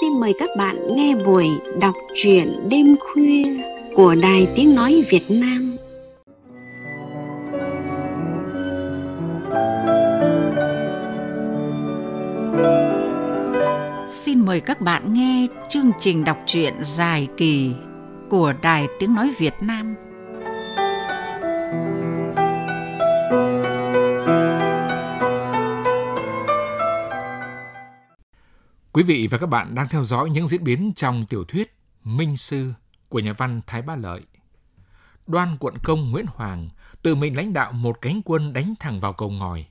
xin mời các bạn nghe buổi đọc truyện đêm khuya của Đài Tiếng Nói Việt Nam. Xin mời các bạn nghe chương trình đọc truyện dài kỳ của Đài Tiếng Nói Việt Nam Quý vị và các bạn đang theo dõi những diễn biến trong tiểu thuyết Minh Sư của nhà văn Thái Ba Lợi. Đoan quận công Nguyễn Hoàng tự mình lãnh đạo một cánh quân đánh thẳng vào cầu ngòi.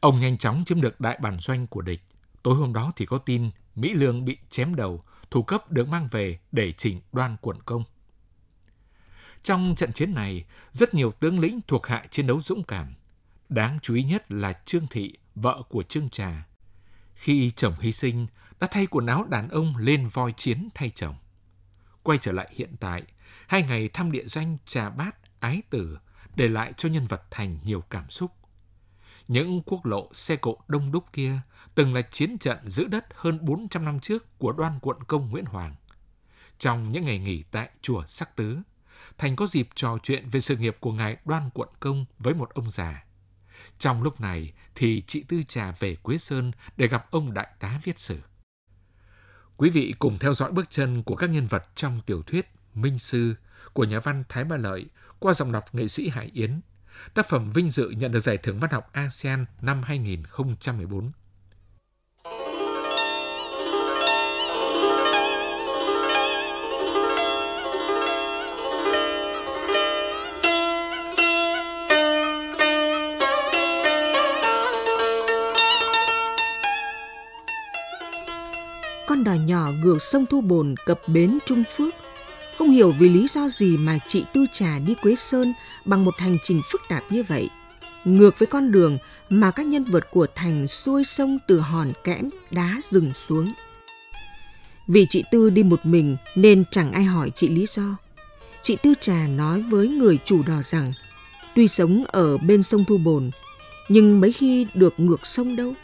Ông nhanh chóng chiếm được đại bản doanh của địch. Tối hôm đó thì có tin Mỹ Lương bị chém đầu, thủ cấp được mang về để chỉnh đoan quận công. Trong trận chiến này, rất nhiều tướng lĩnh thuộc hạ chiến đấu dũng cảm. Đáng chú ý nhất là Trương Thị, vợ của Trương Trà. Khi chồng hy sinh, đã thay quần áo đàn ông lên voi chiến thay chồng. Quay trở lại hiện tại, hai ngày thăm địa danh Trà Bát, Ái Tử để lại cho nhân vật Thành nhiều cảm xúc. Những quốc lộ xe cộ đông đúc kia từng là chiến trận giữ đất hơn 400 năm trước của đoan quận công Nguyễn Hoàng. Trong những ngày nghỉ tại chùa Sắc Tứ, Thành có dịp trò chuyện về sự nghiệp của ngài đoan quận công với một ông già. Trong lúc này thì chị Tư Trà về Quế Sơn để gặp ông đại tá viết sử. Quý vị cùng theo dõi bước chân của các nhân vật trong tiểu thuyết Minh Sư của nhà văn Thái Ba Lợi qua giọng đọc nghệ sĩ Hải Yến. Tác phẩm vinh dự nhận được Giải thưởng Văn học ASEAN năm 2014. con đò nhỏ ngược sông Thu Bồn cập bến Trung Phước. Không hiểu vì lý do gì mà chị Tư Trà đi Quế Sơn bằng một hành trình phức tạp như vậy. Ngược với con đường mà các nhân vật của Thành xuôi sông từ hòn kẽm đá rừng xuống. Vì chị Tư đi một mình nên chẳng ai hỏi chị lý do. Chị Tư Trà nói với người chủ đò rằng tuy sống ở bên sông Thu Bồn nhưng mấy khi được ngược sông đâu.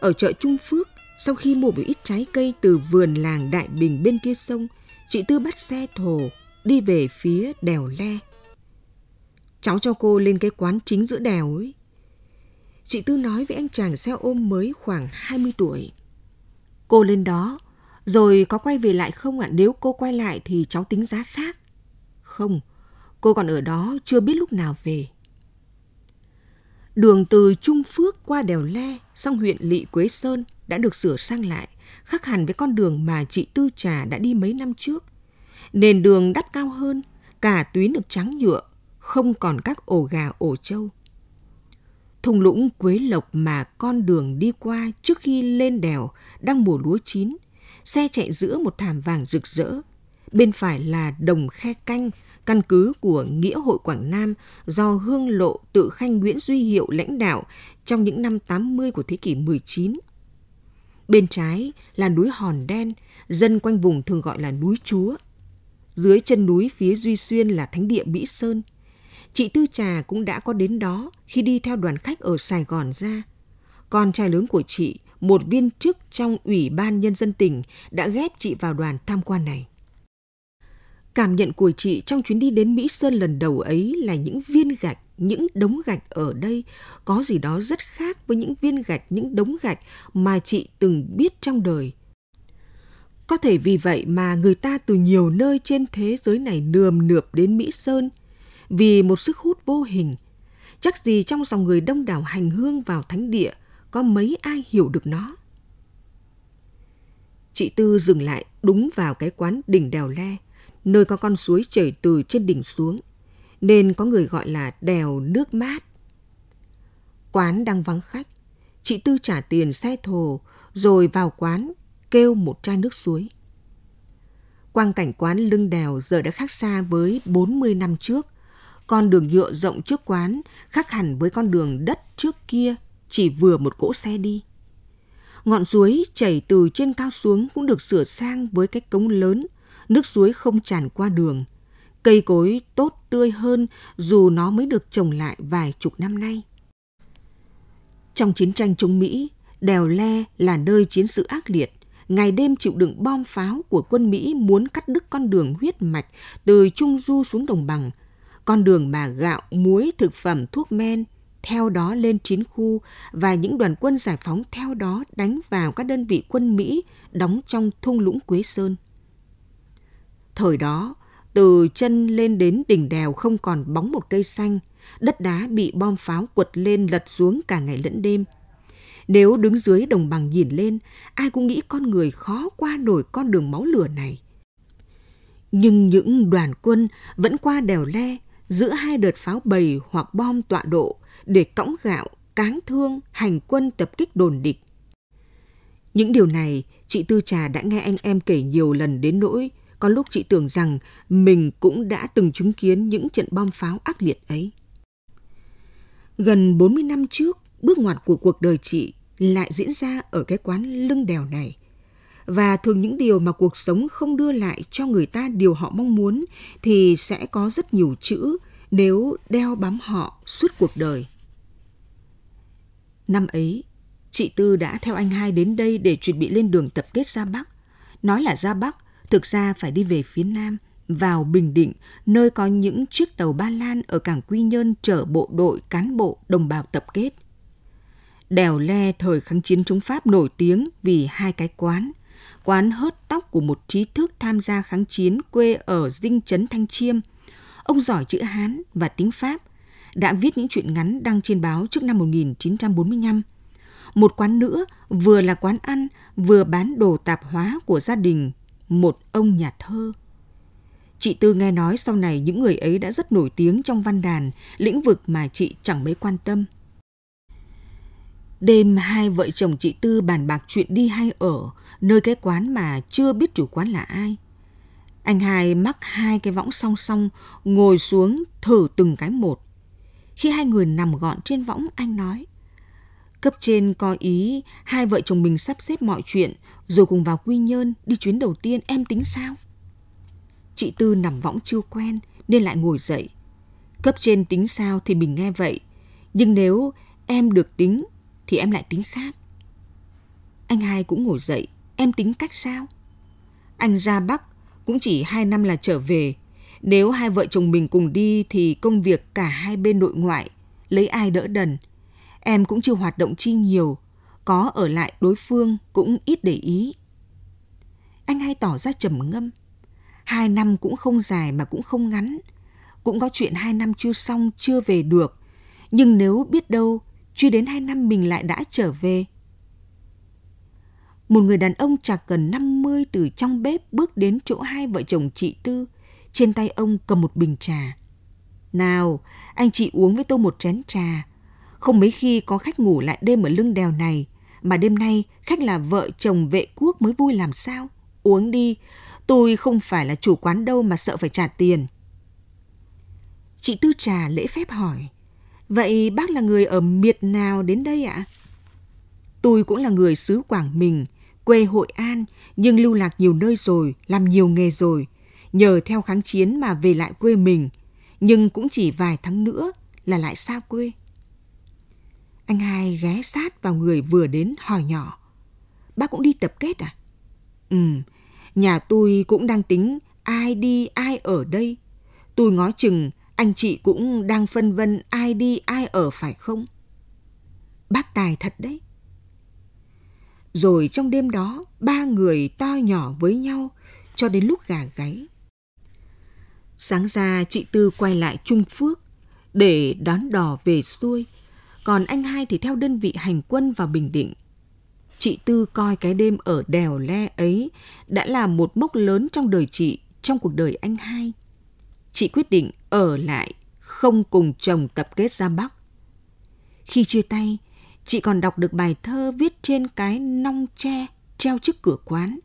Ở chợ Trung Phước sau khi mua một ít trái cây từ vườn làng Đại Bình bên kia sông, chị Tư bắt xe thồ đi về phía đèo le. Cháu cho cô lên cái quán chính giữa đèo ấy. Chị Tư nói với anh chàng xe ôm mới khoảng 20 tuổi. Cô lên đó, rồi có quay về lại không ạ? À? Nếu cô quay lại thì cháu tính giá khác. Không, cô còn ở đó chưa biết lúc nào về. Đường từ Trung Phước qua đèo le sang huyện Lị Quế Sơn đã được sửa sang lại, khác hẳn với con đường mà chị Tư Trà đã đi mấy năm trước. Nền đường đắp cao hơn, cả tuyến được trắng nhựa, không còn các ổ gà ổ trâu. Thung lũng Quế Lộc mà con đường đi qua trước khi lên đèo đang mùa lúa chín, xe chạy giữa một thảm vàng rực rỡ. Bên phải là đồng khe canh, căn cứ của Nghĩa hội Quảng Nam do Hương Lộ tự khanh Nguyễn Duy Hiệu lãnh đạo trong những năm 80 của thế kỷ 19 Bên trái là núi Hòn Đen, dân quanh vùng thường gọi là núi Chúa. Dưới chân núi phía Duy Xuyên là thánh địa Mỹ Sơn. Chị Tư Trà cũng đã có đến đó khi đi theo đoàn khách ở Sài Gòn ra. Con trai lớn của chị, một viên chức trong Ủy ban Nhân dân tỉnh đã ghép chị vào đoàn tham quan này. Cảm nhận của chị trong chuyến đi đến Mỹ Sơn lần đầu ấy là những viên gạch những đống gạch ở đây có gì đó rất khác với những viên gạch, những đống gạch mà chị từng biết trong đời. Có thể vì vậy mà người ta từ nhiều nơi trên thế giới này nườm nượp đến Mỹ Sơn vì một sức hút vô hình. Chắc gì trong dòng người đông đảo hành hương vào thánh địa có mấy ai hiểu được nó. Chị Tư dừng lại đúng vào cái quán đỉnh đèo le, nơi có con suối chảy từ trên đỉnh xuống nên có người gọi là đèo nước mát. Quán đang vắng khách, chị Tư trả tiền xe thồ rồi vào quán kêu một chai nước suối. Quang cảnh quán lưng đèo giờ đã khác xa với 40 năm trước. Con đường nhựa rộng trước quán khác hẳn với con đường đất trước kia chỉ vừa một cỗ xe đi. Ngọn suối chảy từ trên cao xuống cũng được sửa sang với cái cống lớn, nước suối không tràn qua đường. Cây cối tốt tươi hơn dù nó mới được trồng lại vài chục năm nay. Trong chiến tranh chống Mỹ, Đèo Le là nơi chiến sự ác liệt, ngày đêm chịu đựng bom pháo của quân Mỹ muốn cắt đứt con đường huyết mạch từ Trung Du xuống Đồng Bằng, con đường mà gạo, muối, thực phẩm, thuốc men, theo đó lên chín khu và những đoàn quân giải phóng theo đó đánh vào các đơn vị quân Mỹ đóng trong thung lũng Quế Sơn. Thời đó, từ chân lên đến đỉnh đèo không còn bóng một cây xanh, đất đá bị bom pháo quật lên lật xuống cả ngày lẫn đêm. Nếu đứng dưới đồng bằng nhìn lên, ai cũng nghĩ con người khó qua nổi con đường máu lửa này. Nhưng những đoàn quân vẫn qua đèo le giữa hai đợt pháo bầy hoặc bom tọa độ để cõng gạo, cáng thương, hành quân tập kích đồn địch. Những điều này chị Tư Trà đã nghe anh em kể nhiều lần đến nỗi có lúc chị tưởng rằng mình cũng đã từng chứng kiến những trận bom pháo ác liệt ấy. Gần 40 năm trước, bước ngoặt của cuộc đời chị lại diễn ra ở cái quán lưng đèo này. Và thường những điều mà cuộc sống không đưa lại cho người ta điều họ mong muốn thì sẽ có rất nhiều chữ nếu đeo bám họ suốt cuộc đời. Năm ấy, chị Tư đã theo anh hai đến đây để chuẩn bị lên đường tập kết ra Bắc. Nói là ra Bắc, thực ra phải đi về phía Nam, vào Bình Định, nơi có những chiếc tàu Ba Lan ở cảng Quy Nhơn chở bộ đội, cán bộ, đồng bào tập kết. Đèo Le thời kháng chiến chống Pháp nổi tiếng vì hai cái quán. Quán hớt tóc của một trí thức tham gia kháng chiến quê ở Dinh Trấn Thanh Chiêm. Ông giỏi chữ Hán và tiếng Pháp, đã viết những chuyện ngắn đăng trên báo trước năm 1945. Một quán nữa vừa là quán ăn, vừa bán đồ tạp hóa của gia đình một ông nhà thơ. Chị Tư nghe nói sau này những người ấy đã rất nổi tiếng trong văn đàn, lĩnh vực mà chị chẳng mấy quan tâm. Đêm hai vợ chồng chị Tư bàn bạc chuyện đi hay ở, nơi cái quán mà chưa biết chủ quán là ai. Anh hai mắc hai cái võng song song, ngồi xuống thử từng cái một. Khi hai người nằm gọn trên võng, anh nói. Cấp trên có ý hai vợ chồng mình sắp xếp mọi chuyện, rồi cùng vào Quy Nhơn đi chuyến đầu tiên em tính sao? Chị Tư nằm võng chưa quen nên lại ngồi dậy. Cấp trên tính sao thì mình nghe vậy, nhưng nếu em được tính thì em lại tính khác. Anh hai cũng ngồi dậy, em tính cách sao? Anh ra Bắc cũng chỉ hai năm là trở về. Nếu hai vợ chồng mình cùng đi thì công việc cả hai bên nội ngoại, lấy ai đỡ đần. Em cũng chưa hoạt động chi nhiều có ở lại đối phương cũng ít để ý. Anh hay tỏ ra trầm ngâm. Hai năm cũng không dài mà cũng không ngắn. Cũng có chuyện hai năm chưa xong chưa về được. Nhưng nếu biết đâu, chưa đến hai năm mình lại đã trở về. Một người đàn ông chạc gần 50 từ trong bếp bước đến chỗ hai vợ chồng chị Tư. Trên tay ông cầm một bình trà. Nào, anh chị uống với tôi một chén trà. Không mấy khi có khách ngủ lại đêm ở lưng đèo này, mà đêm nay khách là vợ chồng vệ quốc mới vui làm sao? Uống đi, tôi không phải là chủ quán đâu mà sợ phải trả tiền. Chị Tư Trà lễ phép hỏi, vậy bác là người ở miệt nào đến đây ạ? Tôi cũng là người xứ Quảng mình quê Hội An, nhưng lưu lạc nhiều nơi rồi, làm nhiều nghề rồi. Nhờ theo kháng chiến mà về lại quê mình, nhưng cũng chỉ vài tháng nữa là lại xa quê. Anh hai ghé sát vào người vừa đến hỏi nhỏ. Bác cũng đi tập kết à? Ừ, nhà tôi cũng đang tính ai đi ai ở đây. Tôi ngó chừng anh chị cũng đang phân vân ai đi ai ở phải không? Bác tài thật đấy. Rồi trong đêm đó, ba người to nhỏ với nhau cho đến lúc gà gáy. Sáng ra chị Tư quay lại Trung Phước để đón đò về xuôi còn anh hai thì theo đơn vị hành quân vào Bình Định. Chị Tư coi cái đêm ở đèo le ấy đã là một mốc lớn trong đời chị, trong cuộc đời anh hai. Chị quyết định ở lại, không cùng chồng tập kết ra Bắc. Khi chia tay, chị còn đọc được bài thơ viết trên cái nong tre treo trước cửa quán.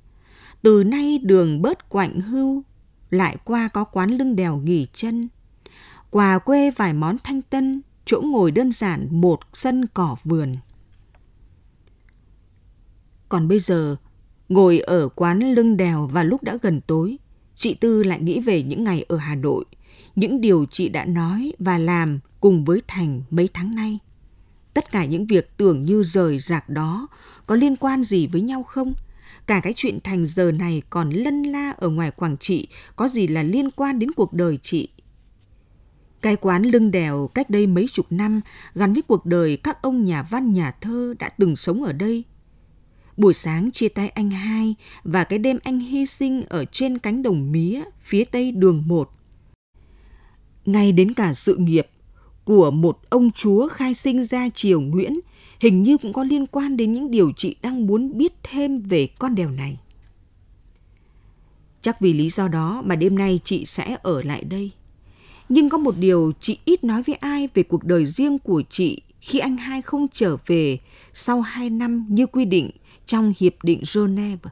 Từ nay đường bớt quạnh hưu, lại qua có quán lưng đèo nghỉ chân. Quà quê vài món thanh tân, chỗ ngồi đơn giản một sân cỏ vườn. Còn bây giờ, ngồi ở quán lưng đèo và lúc đã gần tối, chị Tư lại nghĩ về những ngày ở Hà Nội, những điều chị đã nói và làm cùng với Thành mấy tháng nay. Tất cả những việc tưởng như rời rạc đó có liên quan gì với nhau không? Cả cái chuyện Thành giờ này còn lân la ở ngoài Quảng Trị có gì là liên quan đến cuộc đời chị? Cái quán lưng đèo cách đây mấy chục năm gắn với cuộc đời các ông nhà văn nhà thơ đã từng sống ở đây. Buổi sáng chia tay anh hai và cái đêm anh hy sinh ở trên cánh đồng mía phía tây đường 1. Ngay đến cả sự nghiệp của một ông chúa khai sinh ra triều Nguyễn hình như cũng có liên quan đến những điều chị đang muốn biết thêm về con đèo này. Chắc vì lý do đó mà đêm nay chị sẽ ở lại đây. Nhưng có một điều chị ít nói với ai về cuộc đời riêng của chị khi anh hai không trở về sau 2 năm như quy định trong Hiệp định Geneva.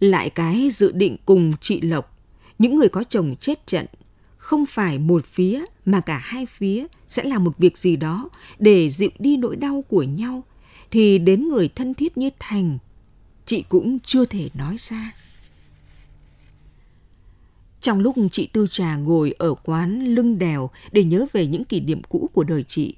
Lại cái dự định cùng chị Lộc, những người có chồng chết trận, không phải một phía mà cả hai phía sẽ làm một việc gì đó để dịu đi nỗi đau của nhau, thì đến người thân thiết như Thành, chị cũng chưa thể nói ra. Trong lúc chị Tư Trà ngồi ở quán lưng đèo để nhớ về những kỷ niệm cũ của đời chị,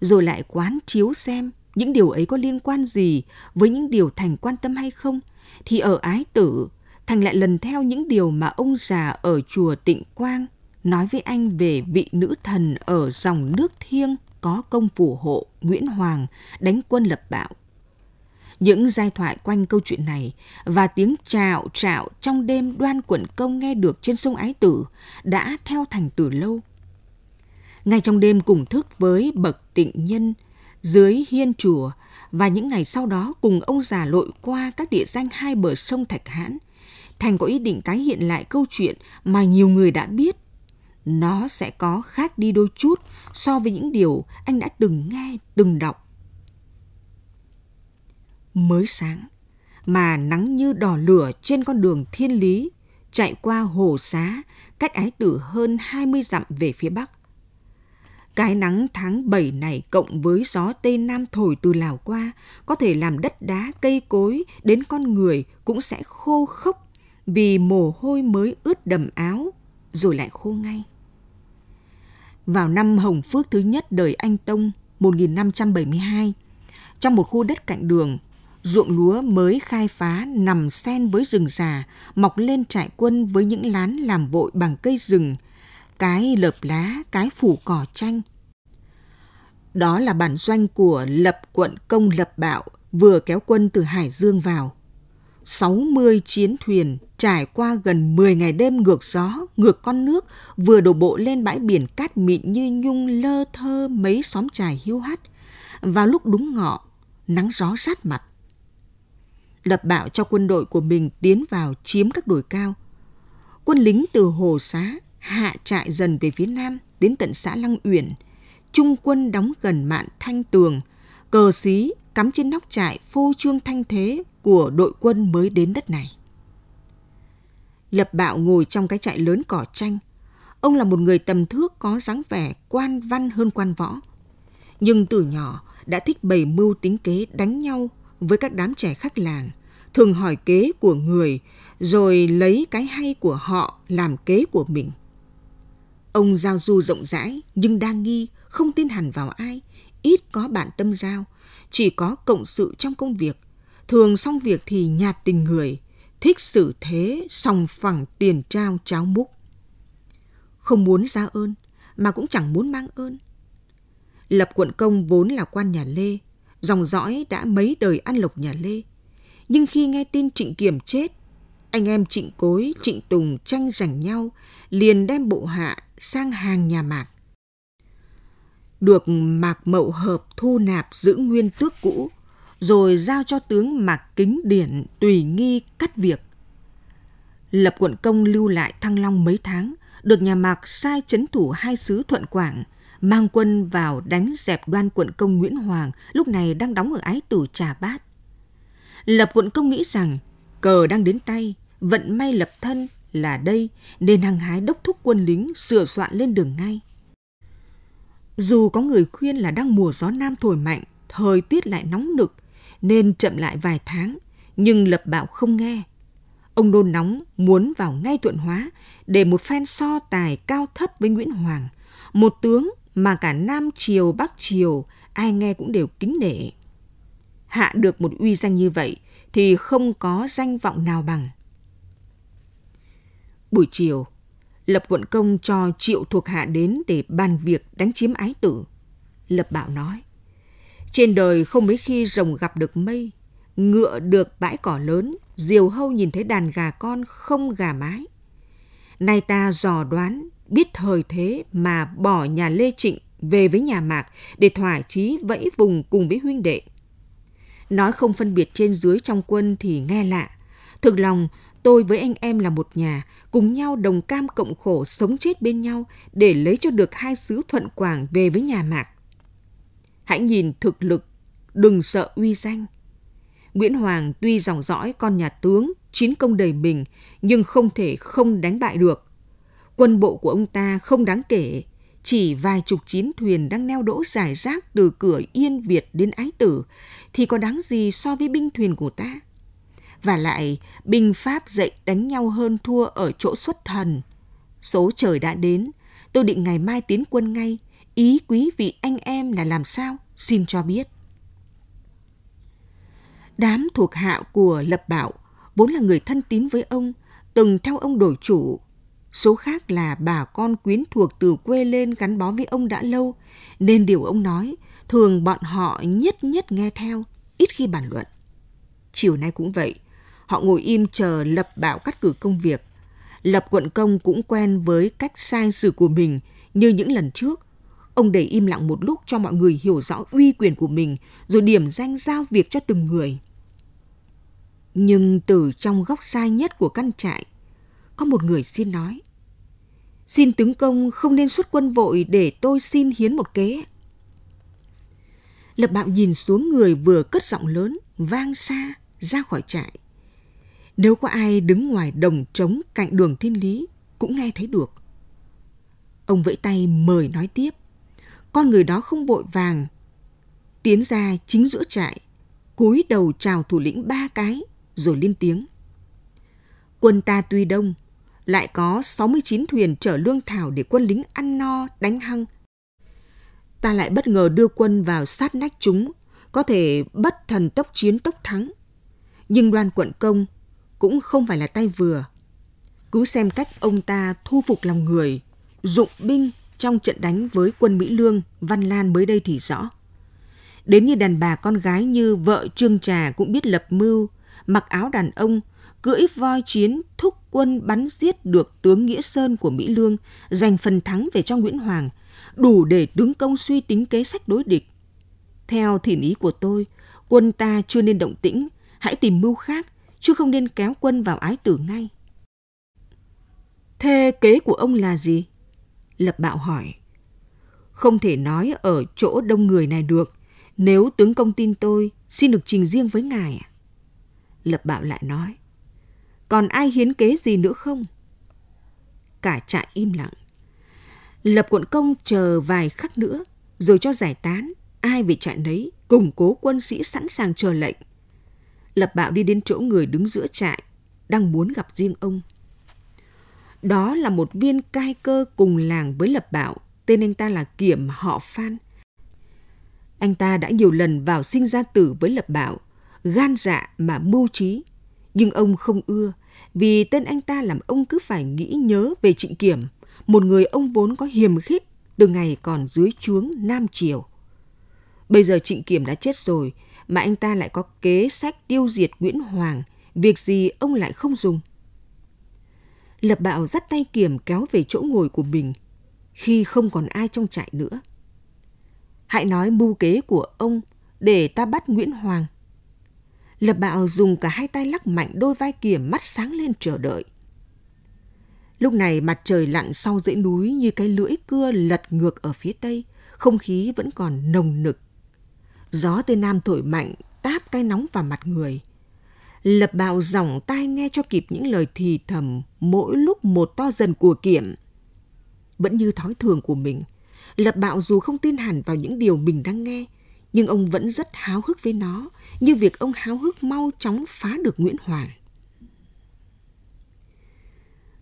rồi lại quán chiếu xem những điều ấy có liên quan gì với những điều Thành quan tâm hay không, thì ở ái tử, Thành lại lần theo những điều mà ông già ở chùa Tịnh Quang nói với anh về vị nữ thần ở dòng nước thiêng có công phù hộ Nguyễn Hoàng đánh quân lập bạo những giai thoại quanh câu chuyện này và tiếng chào trạo trong đêm đoan quận công nghe được trên sông Ái Tử đã theo thành từ lâu. Ngay trong đêm cùng thức với bậc tịnh nhân dưới hiên chùa và những ngày sau đó cùng ông già lội qua các địa danh hai bờ sông Thạch Hãn, Thành có ý định tái hiện lại câu chuyện mà nhiều người đã biết. Nó sẽ có khác đi đôi chút so với những điều anh đã từng nghe, từng đọc mới sáng mà nắng như đỏ lửa trên con đường thiên lý chạy qua hồ xá cách ái tử hơn 20 dặm về phía bắc. Cái nắng tháng 7 này cộng với gió Tây Nam thổi từ Lào qua có thể làm đất đá, cây cối đến con người cũng sẽ khô khốc vì mồ hôi mới ướt đầm áo rồi lại khô ngay. Vào năm Hồng Phước thứ nhất đời Anh Tông 1572, trong một khu đất cạnh đường ruộng lúa mới khai phá nằm sen với rừng già, mọc lên trại quân với những lán làm vội bằng cây rừng, cái lợp lá, cái phủ cỏ tranh. Đó là bản doanh của lập quận công lập bạo vừa kéo quân từ Hải Dương vào. 60 chiến thuyền trải qua gần 10 ngày đêm ngược gió, ngược con nước, vừa đổ bộ lên bãi biển cát mịn như nhung lơ thơ mấy xóm trài hiu hắt. Vào lúc đúng ngọ, nắng gió sát mặt, lập bạo cho quân đội của mình tiến vào chiếm các đồi cao. Quân lính từ Hồ Xá hạ trại dần về phía nam đến tận xã Lăng Uyển. Trung quân đóng gần mạn Thanh Tường, cờ xí cắm trên nóc trại phô trương thanh thế của đội quân mới đến đất này. Lập bạo ngồi trong cái trại lớn cỏ tranh. Ông là một người tầm thước có dáng vẻ quan văn hơn quan võ. Nhưng từ nhỏ đã thích bày mưu tính kế đánh nhau với các đám trẻ khác làng, thường hỏi kế của người rồi lấy cái hay của họ làm kế của mình. Ông giao du rộng rãi nhưng đa nghi, không tin hẳn vào ai, ít có bạn tâm giao, chỉ có cộng sự trong công việc. Thường xong việc thì nhạt tình người, thích xử thế, sòng phẳng tiền trao cháo múc. Không muốn ra ơn, mà cũng chẳng muốn mang ơn. Lập quận công vốn là quan nhà Lê, dòng dõi đã mấy đời ăn lộc nhà Lê. Nhưng khi nghe tin Trịnh Kiểm chết, anh em Trịnh Cối, Trịnh Tùng tranh giành nhau, liền đem bộ hạ sang hàng nhà Mạc. Được Mạc Mậu Hợp thu nạp giữ nguyên tước cũ, rồi giao cho tướng Mạc Kính Điển tùy nghi cắt việc. Lập quận công lưu lại Thăng Long mấy tháng, được nhà Mạc sai chấn thủ hai xứ Thuận Quảng – mang quân vào đánh dẹp đoan quận công Nguyễn Hoàng lúc này đang đóng ở ái tử Trà Bát. Lập quận công nghĩ rằng cờ đang đến tay, vận may lập thân là đây nên hăng hái đốc thúc quân lính sửa soạn lên đường ngay. Dù có người khuyên là đang mùa gió nam thổi mạnh, thời tiết lại nóng nực nên chậm lại vài tháng, nhưng lập bạo không nghe. Ông nôn nóng muốn vào ngay thuận hóa để một phen so tài cao thấp với Nguyễn Hoàng, một tướng mà cả Nam Triều, Bắc Triều, ai nghe cũng đều kính nể. Hạ được một uy danh như vậy thì không có danh vọng nào bằng. Buổi chiều, Lập quận công cho triệu thuộc hạ đến để bàn việc đánh chiếm ái tử. Lập bảo nói, trên đời không mấy khi rồng gặp được mây, ngựa được bãi cỏ lớn, diều hâu nhìn thấy đàn gà con không gà mái. Nay ta dò đoán biết thời thế mà bỏ nhà Lê Trịnh về với nhà Mạc để thỏa chí vẫy vùng cùng với huynh đệ. Nói không phân biệt trên dưới trong quân thì nghe lạ. Thực lòng, tôi với anh em là một nhà, cùng nhau đồng cam cộng khổ sống chết bên nhau để lấy cho được hai xứ thuận quảng về với nhà Mạc. Hãy nhìn thực lực, đừng sợ uy danh. Nguyễn Hoàng tuy dòng dõi con nhà tướng, chiến công đầy mình, nhưng không thể không đánh bại được. Quân bộ của ông ta không đáng kể, chỉ vài chục chiến thuyền đang neo đỗ giải rác từ cửa Yên Việt đến Ái Tử thì có đáng gì so với binh thuyền của ta? Và lại, binh Pháp dạy đánh nhau hơn thua ở chỗ xuất thần. Số trời đã đến, tôi định ngày mai tiến quân ngay. Ý quý vị anh em là làm sao? Xin cho biết. Đám thuộc hạ của Lập Bảo vốn là người thân tín với ông, từng theo ông đổi chủ, số khác là bà con quyến thuộc từ quê lên gắn bó với ông đã lâu, nên điều ông nói thường bọn họ nhất nhất nghe theo, ít khi bàn luận. Chiều nay cũng vậy, họ ngồi im chờ Lập bảo cắt cử công việc. Lập quận công cũng quen với cách sai xử của mình như những lần trước. Ông để im lặng một lúc cho mọi người hiểu rõ uy quyền của mình rồi điểm danh giao việc cho từng người. Nhưng từ trong góc sai nhất của căn trại, có một người xin nói. Xin tướng công không nên xuất quân vội để tôi xin hiến một kế. Lập bạo nhìn xuống người vừa cất giọng lớn, vang xa, ra khỏi trại. Nếu có ai đứng ngoài đồng trống cạnh đường thiên lý, cũng nghe thấy được. Ông vẫy tay mời nói tiếp. Con người đó không vội vàng. Tiến ra chính giữa trại, cúi đầu chào thủ lĩnh ba cái, rồi lên tiếng. Quân ta tuy đông, lại có 69 thuyền chở lương thảo để quân lính ăn no, đánh hăng. Ta lại bất ngờ đưa quân vào sát nách chúng, có thể bất thần tốc chiến tốc thắng. Nhưng đoàn quận công cũng không phải là tay vừa. Cứ xem cách ông ta thu phục lòng người, dụng binh trong trận đánh với quân Mỹ Lương, Văn Lan mới đây thì rõ. Đến như đàn bà con gái như vợ Trương Trà cũng biết lập mưu, mặc áo đàn ông cưỡi voi chiến thúc quân bắn giết được tướng Nghĩa Sơn của Mỹ Lương, giành phần thắng về cho Nguyễn Hoàng, đủ để tướng công suy tính kế sách đối địch. Theo thiểm ý của tôi, quân ta chưa nên động tĩnh, hãy tìm mưu khác, chứ không nên kéo quân vào ái tử ngay. Thế kế của ông là gì? Lập bạo hỏi. Không thể nói ở chỗ đông người này được, nếu tướng công tin tôi, xin được trình riêng với ngài. Lập bạo lại nói còn ai hiến kế gì nữa không? Cả trại im lặng. Lập quận công chờ vài khắc nữa, rồi cho giải tán, ai về trại nấy, củng cố quân sĩ sẵn sàng chờ lệnh. Lập bạo đi đến chỗ người đứng giữa trại, đang muốn gặp riêng ông. Đó là một viên cai cơ cùng làng với Lập Bảo, tên anh ta là Kiểm họ Phan. Anh ta đã nhiều lần vào sinh ra tử với Lập Bảo, gan dạ mà mưu trí, nhưng ông không ưa vì tên anh ta làm ông cứ phải nghĩ nhớ về Trịnh Kiểm, một người ông vốn có hiềm khích từ ngày còn dưới chuống Nam Triều. Bây giờ Trịnh Kiểm đã chết rồi, mà anh ta lại có kế sách tiêu diệt Nguyễn Hoàng, việc gì ông lại không dùng. Lập Bạo dắt tay Kiểm kéo về chỗ ngồi của mình, khi không còn ai trong trại nữa. Hãy nói mưu kế của ông để ta bắt Nguyễn Hoàng. Lập bạo dùng cả hai tay lắc mạnh đôi vai kiềm mắt sáng lên chờ đợi. Lúc này mặt trời lặn sau dãy núi như cái lưỡi cưa lật ngược ở phía tây, không khí vẫn còn nồng nực. Gió tây nam thổi mạnh, táp cái nóng vào mặt người. Lập bạo dòng tai nghe cho kịp những lời thì thầm mỗi lúc một to dần của kiểm. Vẫn như thói thường của mình, Lập bạo dù không tin hẳn vào những điều mình đang nghe, nhưng ông vẫn rất háo hức với nó như việc ông háo hức mau chóng phá được Nguyễn Hoàng.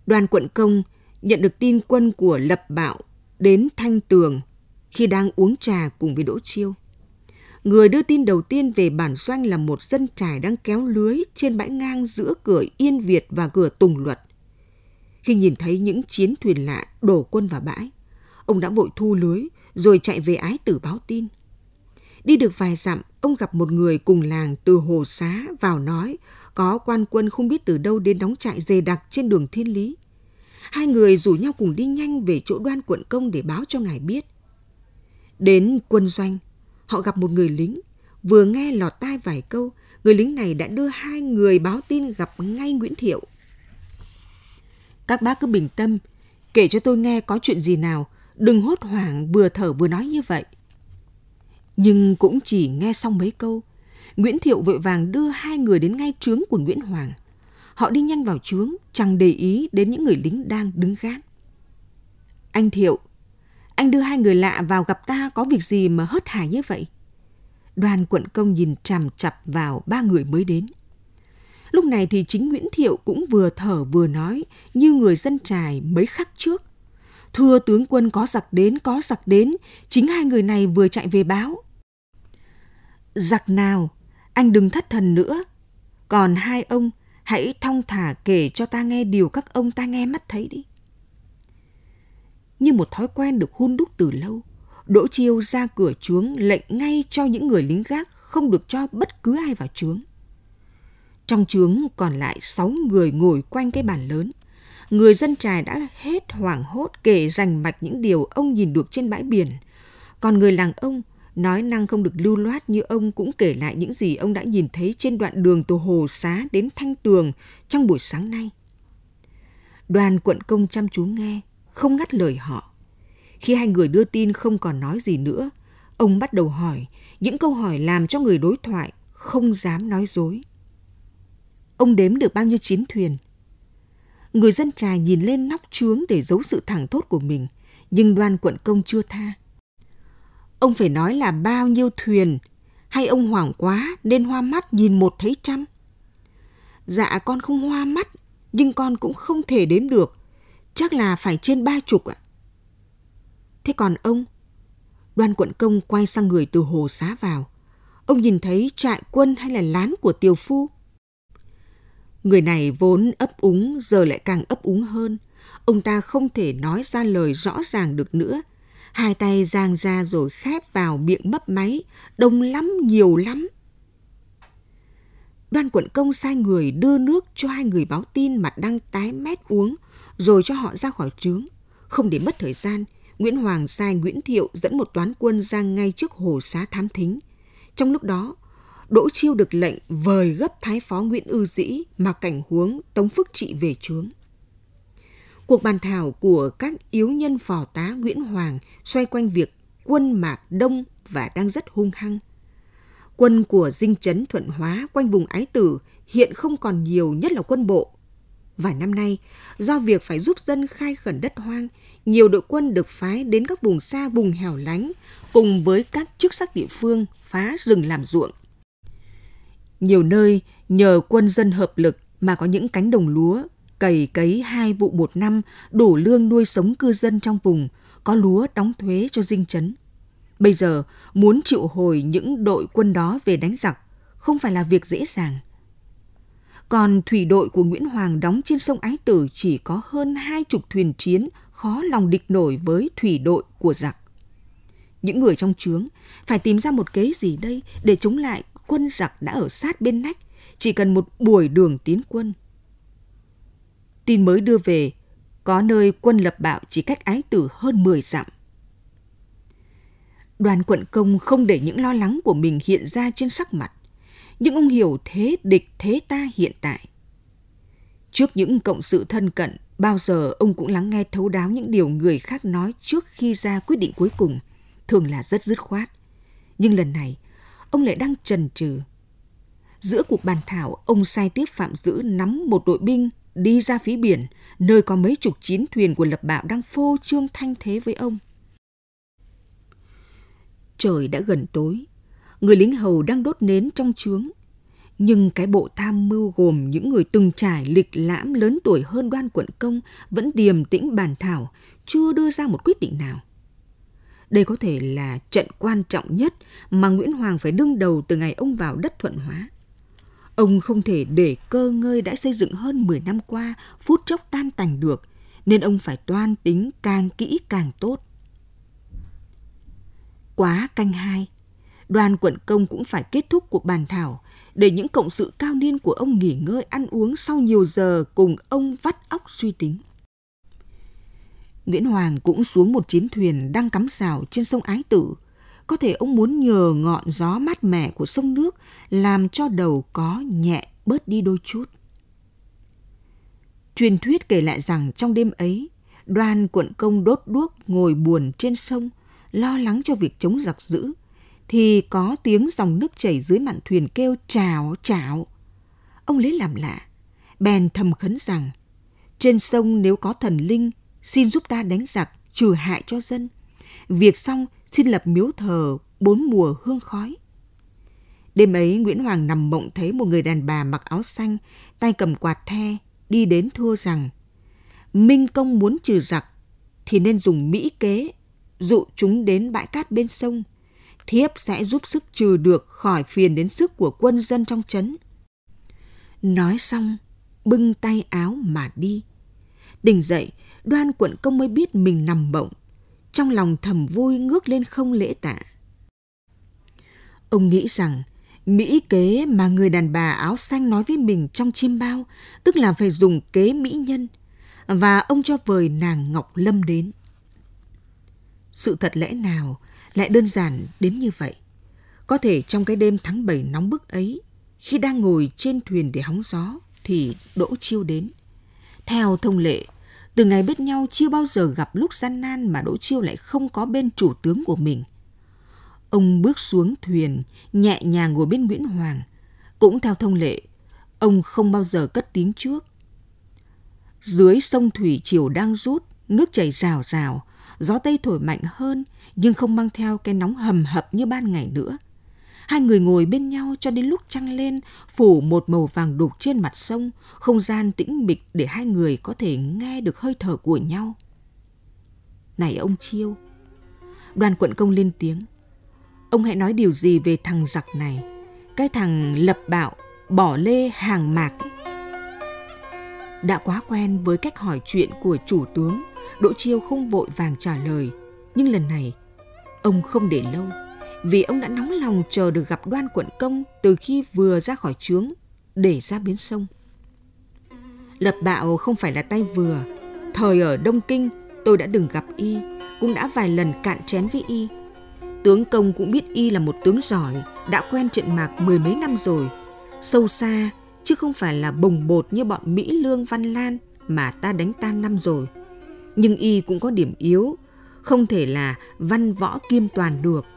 Đoàn quận công nhận được tin quân của Lập Bạo đến Thanh Tường khi đang uống trà cùng với Đỗ Chiêu. Người đưa tin đầu tiên về bản doanh là một dân trải đang kéo lưới trên bãi ngang giữa cửa Yên Việt và cửa Tùng Luật. Khi nhìn thấy những chiến thuyền lạ đổ quân vào bãi, ông đã vội thu lưới rồi chạy về ái tử báo tin. Đi được vài dặm, ông gặp một người cùng làng từ Hồ Xá vào nói có quan quân không biết từ đâu đến đóng trại dề đặc trên đường Thiên Lý. Hai người rủ nhau cùng đi nhanh về chỗ đoan quận công để báo cho ngài biết. Đến quân doanh, họ gặp một người lính. Vừa nghe lọt tai vài câu, người lính này đã đưa hai người báo tin gặp ngay Nguyễn Thiệu. Các bác cứ bình tâm, kể cho tôi nghe có chuyện gì nào, đừng hốt hoảng vừa thở vừa nói như vậy – nhưng cũng chỉ nghe xong mấy câu, Nguyễn Thiệu vội vàng đưa hai người đến ngay trướng của Nguyễn Hoàng. Họ đi nhanh vào trướng, chẳng để ý đến những người lính đang đứng gác. Anh Thiệu, anh đưa hai người lạ vào gặp ta có việc gì mà hớt hải như vậy? Đoàn quận công nhìn chằm chặp vào ba người mới đến. Lúc này thì chính Nguyễn Thiệu cũng vừa thở vừa nói như người dân trài mấy khắc trước. Thưa tướng quân có giặc đến, có giặc đến, chính hai người này vừa chạy về báo. Giặc nào, anh đừng thất thần nữa. Còn hai ông, hãy thong thả kể cho ta nghe điều các ông ta nghe mắt thấy đi. Như một thói quen được hun đúc từ lâu, Đỗ Chiêu ra cửa trướng lệnh ngay cho những người lính gác không được cho bất cứ ai vào trướng. Trong trướng còn lại sáu người ngồi quanh cái bàn lớn. Người dân trài đã hết hoảng hốt kể rành mạch những điều ông nhìn được trên bãi biển. Còn người làng ông Nói năng không được lưu loát như ông cũng kể lại những gì ông đã nhìn thấy trên đoạn đường từ Hồ Xá đến Thanh Tường trong buổi sáng nay. Đoàn quận công chăm chú nghe, không ngắt lời họ. Khi hai người đưa tin không còn nói gì nữa, ông bắt đầu hỏi, những câu hỏi làm cho người đối thoại không dám nói dối. Ông đếm được bao nhiêu chiến thuyền? Người dân trài nhìn lên nóc trướng để giấu sự thẳng thốt của mình, nhưng đoàn quận công chưa tha. Ông phải nói là bao nhiêu thuyền, hay ông hoảng quá nên hoa mắt nhìn một thấy trăm. Dạ con không hoa mắt, nhưng con cũng không thể đếm được. Chắc là phải trên ba chục ạ. Thế còn ông? Đoàn quận công quay sang người từ hồ xá vào. Ông nhìn thấy trại quân hay là lán của tiều phu? Người này vốn ấp úng giờ lại càng ấp úng hơn. Ông ta không thể nói ra lời rõ ràng được nữa hai tay giang ra rồi khép vào miệng mấp máy, đông lắm, nhiều lắm. Đoàn quận công sai người đưa nước cho hai người báo tin mặt đang tái mét uống, rồi cho họ ra khỏi trướng. Không để mất thời gian, Nguyễn Hoàng sai Nguyễn Thiệu dẫn một toán quân ra ngay trước hồ xá thám thính. Trong lúc đó, Đỗ Chiêu được lệnh vời gấp Thái Phó Nguyễn Ư Dĩ mà cảnh huống Tống Phước Trị về trướng. Cuộc bàn thảo của các yếu nhân phò tá Nguyễn Hoàng xoay quanh việc quân mạc đông và đang rất hung hăng. Quân của dinh chấn Thuận Hóa quanh vùng Ái Tử hiện không còn nhiều nhất là quân bộ. Vài năm nay, do việc phải giúp dân khai khẩn đất hoang, nhiều đội quân được phái đến các vùng xa vùng hẻo lánh cùng với các chức sắc địa phương phá rừng làm ruộng. Nhiều nơi nhờ quân dân hợp lực mà có những cánh đồng lúa cày cấy hai vụ một năm đủ lương nuôi sống cư dân trong vùng, có lúa đóng thuế cho dinh chấn. Bây giờ, muốn triệu hồi những đội quân đó về đánh giặc không phải là việc dễ dàng. Còn thủy đội của Nguyễn Hoàng đóng trên sông Ái Tử chỉ có hơn hai chục thuyền chiến khó lòng địch nổi với thủy đội của giặc. Những người trong trướng phải tìm ra một kế gì đây để chống lại quân giặc đã ở sát bên nách, chỉ cần một buổi đường tiến quân Tin mới đưa về, có nơi quân lập bạo chỉ cách ái tử hơn 10 dặm. Đoàn quận công không để những lo lắng của mình hiện ra trên sắc mặt, nhưng ông hiểu thế địch thế ta hiện tại. Trước những cộng sự thân cận, bao giờ ông cũng lắng nghe thấu đáo những điều người khác nói trước khi ra quyết định cuối cùng, thường là rất dứt khoát. Nhưng lần này, ông lại đang trần trừ. Giữa cuộc bàn thảo, ông sai tiếp Phạm giữ nắm một đội binh đi ra phía biển, nơi có mấy chục chiến thuyền của lập bạo đang phô trương thanh thế với ông. Trời đã gần tối, người lính hầu đang đốt nến trong trướng. Nhưng cái bộ tham mưu gồm những người từng trải lịch lãm lớn tuổi hơn đoan quận công vẫn điềm tĩnh bàn thảo, chưa đưa ra một quyết định nào. Đây có thể là trận quan trọng nhất mà Nguyễn Hoàng phải đương đầu từ ngày ông vào đất thuận hóa. Ông không thể để cơ ngơi đã xây dựng hơn 10 năm qua phút chốc tan tành được, nên ông phải toan tính càng kỹ càng tốt. Quá canh hai, đoàn quận công cũng phải kết thúc cuộc bàn thảo để những cộng sự cao niên của ông nghỉ ngơi ăn uống sau nhiều giờ cùng ông vắt óc suy tính. Nguyễn Hoàng cũng xuống một chiến thuyền đang cắm rào trên sông Ái Tử có thể ông muốn nhờ ngọn gió mát mẻ của sông nước làm cho đầu có nhẹ bớt đi đôi chút. Truyền thuyết kể lại rằng trong đêm ấy, đoàn quận công đốt đuốc ngồi buồn trên sông, lo lắng cho việc chống giặc dữ, thì có tiếng dòng nước chảy dưới mạn thuyền kêu trào trào. Ông lấy làm lạ, bèn thầm khấn rằng, trên sông nếu có thần linh, xin giúp ta đánh giặc, trừ hại cho dân. Việc xong xin lập miếu thờ bốn mùa hương khói. Đêm ấy, Nguyễn Hoàng nằm mộng thấy một người đàn bà mặc áo xanh, tay cầm quạt the, đi đến thưa rằng Minh công muốn trừ giặc thì nên dùng mỹ kế, dụ chúng đến bãi cát bên sông. Thiếp sẽ giúp sức trừ được khỏi phiền đến sức của quân dân trong chấn Nói xong, bưng tay áo mà đi. Đình dậy, đoan quận công mới biết mình nằm mộng trong lòng thầm vui ngước lên không lễ tạ. Ông nghĩ rằng mỹ kế mà người đàn bà áo xanh nói với mình trong chim bao, tức là phải dùng kế mỹ nhân, và ông cho vời nàng Ngọc Lâm đến. Sự thật lẽ nào lại đơn giản đến như vậy? Có thể trong cái đêm tháng 7 nóng bức ấy, khi đang ngồi trên thuyền để hóng gió, thì Đỗ Chiêu đến. Theo thông lệ, từ ngày biết nhau chưa bao giờ gặp lúc gian nan mà Đỗ Chiêu lại không có bên chủ tướng của mình. Ông bước xuống thuyền, nhẹ nhàng ngồi bên Nguyễn Hoàng. Cũng theo thông lệ, ông không bao giờ cất tiếng trước. Dưới sông Thủy Triều đang rút, nước chảy rào rào, gió Tây thổi mạnh hơn nhưng không mang theo cái nóng hầm hập như ban ngày nữa – Hai người ngồi bên nhau cho đến lúc trăng lên, phủ một màu vàng đục trên mặt sông, không gian tĩnh mịch để hai người có thể nghe được hơi thở của nhau. Này ông Chiêu! Đoàn quận công lên tiếng. Ông hãy nói điều gì về thằng giặc này, cái thằng lập bạo, bỏ lê hàng mạc. Đã quá quen với cách hỏi chuyện của chủ tướng, Đỗ Chiêu không vội vàng trả lời. Nhưng lần này, ông không để lâu vì ông đã nóng lòng chờ được gặp đoan quận công từ khi vừa ra khỏi trướng để ra biến sông. Lập bạo không phải là tay vừa. Thời ở Đông Kinh, tôi đã từng gặp y, cũng đã vài lần cạn chén với y. Tướng công cũng biết y là một tướng giỏi, đã quen trận mạc mười mấy năm rồi. Sâu xa, chứ không phải là bồng bột như bọn Mỹ Lương Văn Lan mà ta đánh tan năm rồi. Nhưng y cũng có điểm yếu, không thể là văn võ kim toàn được –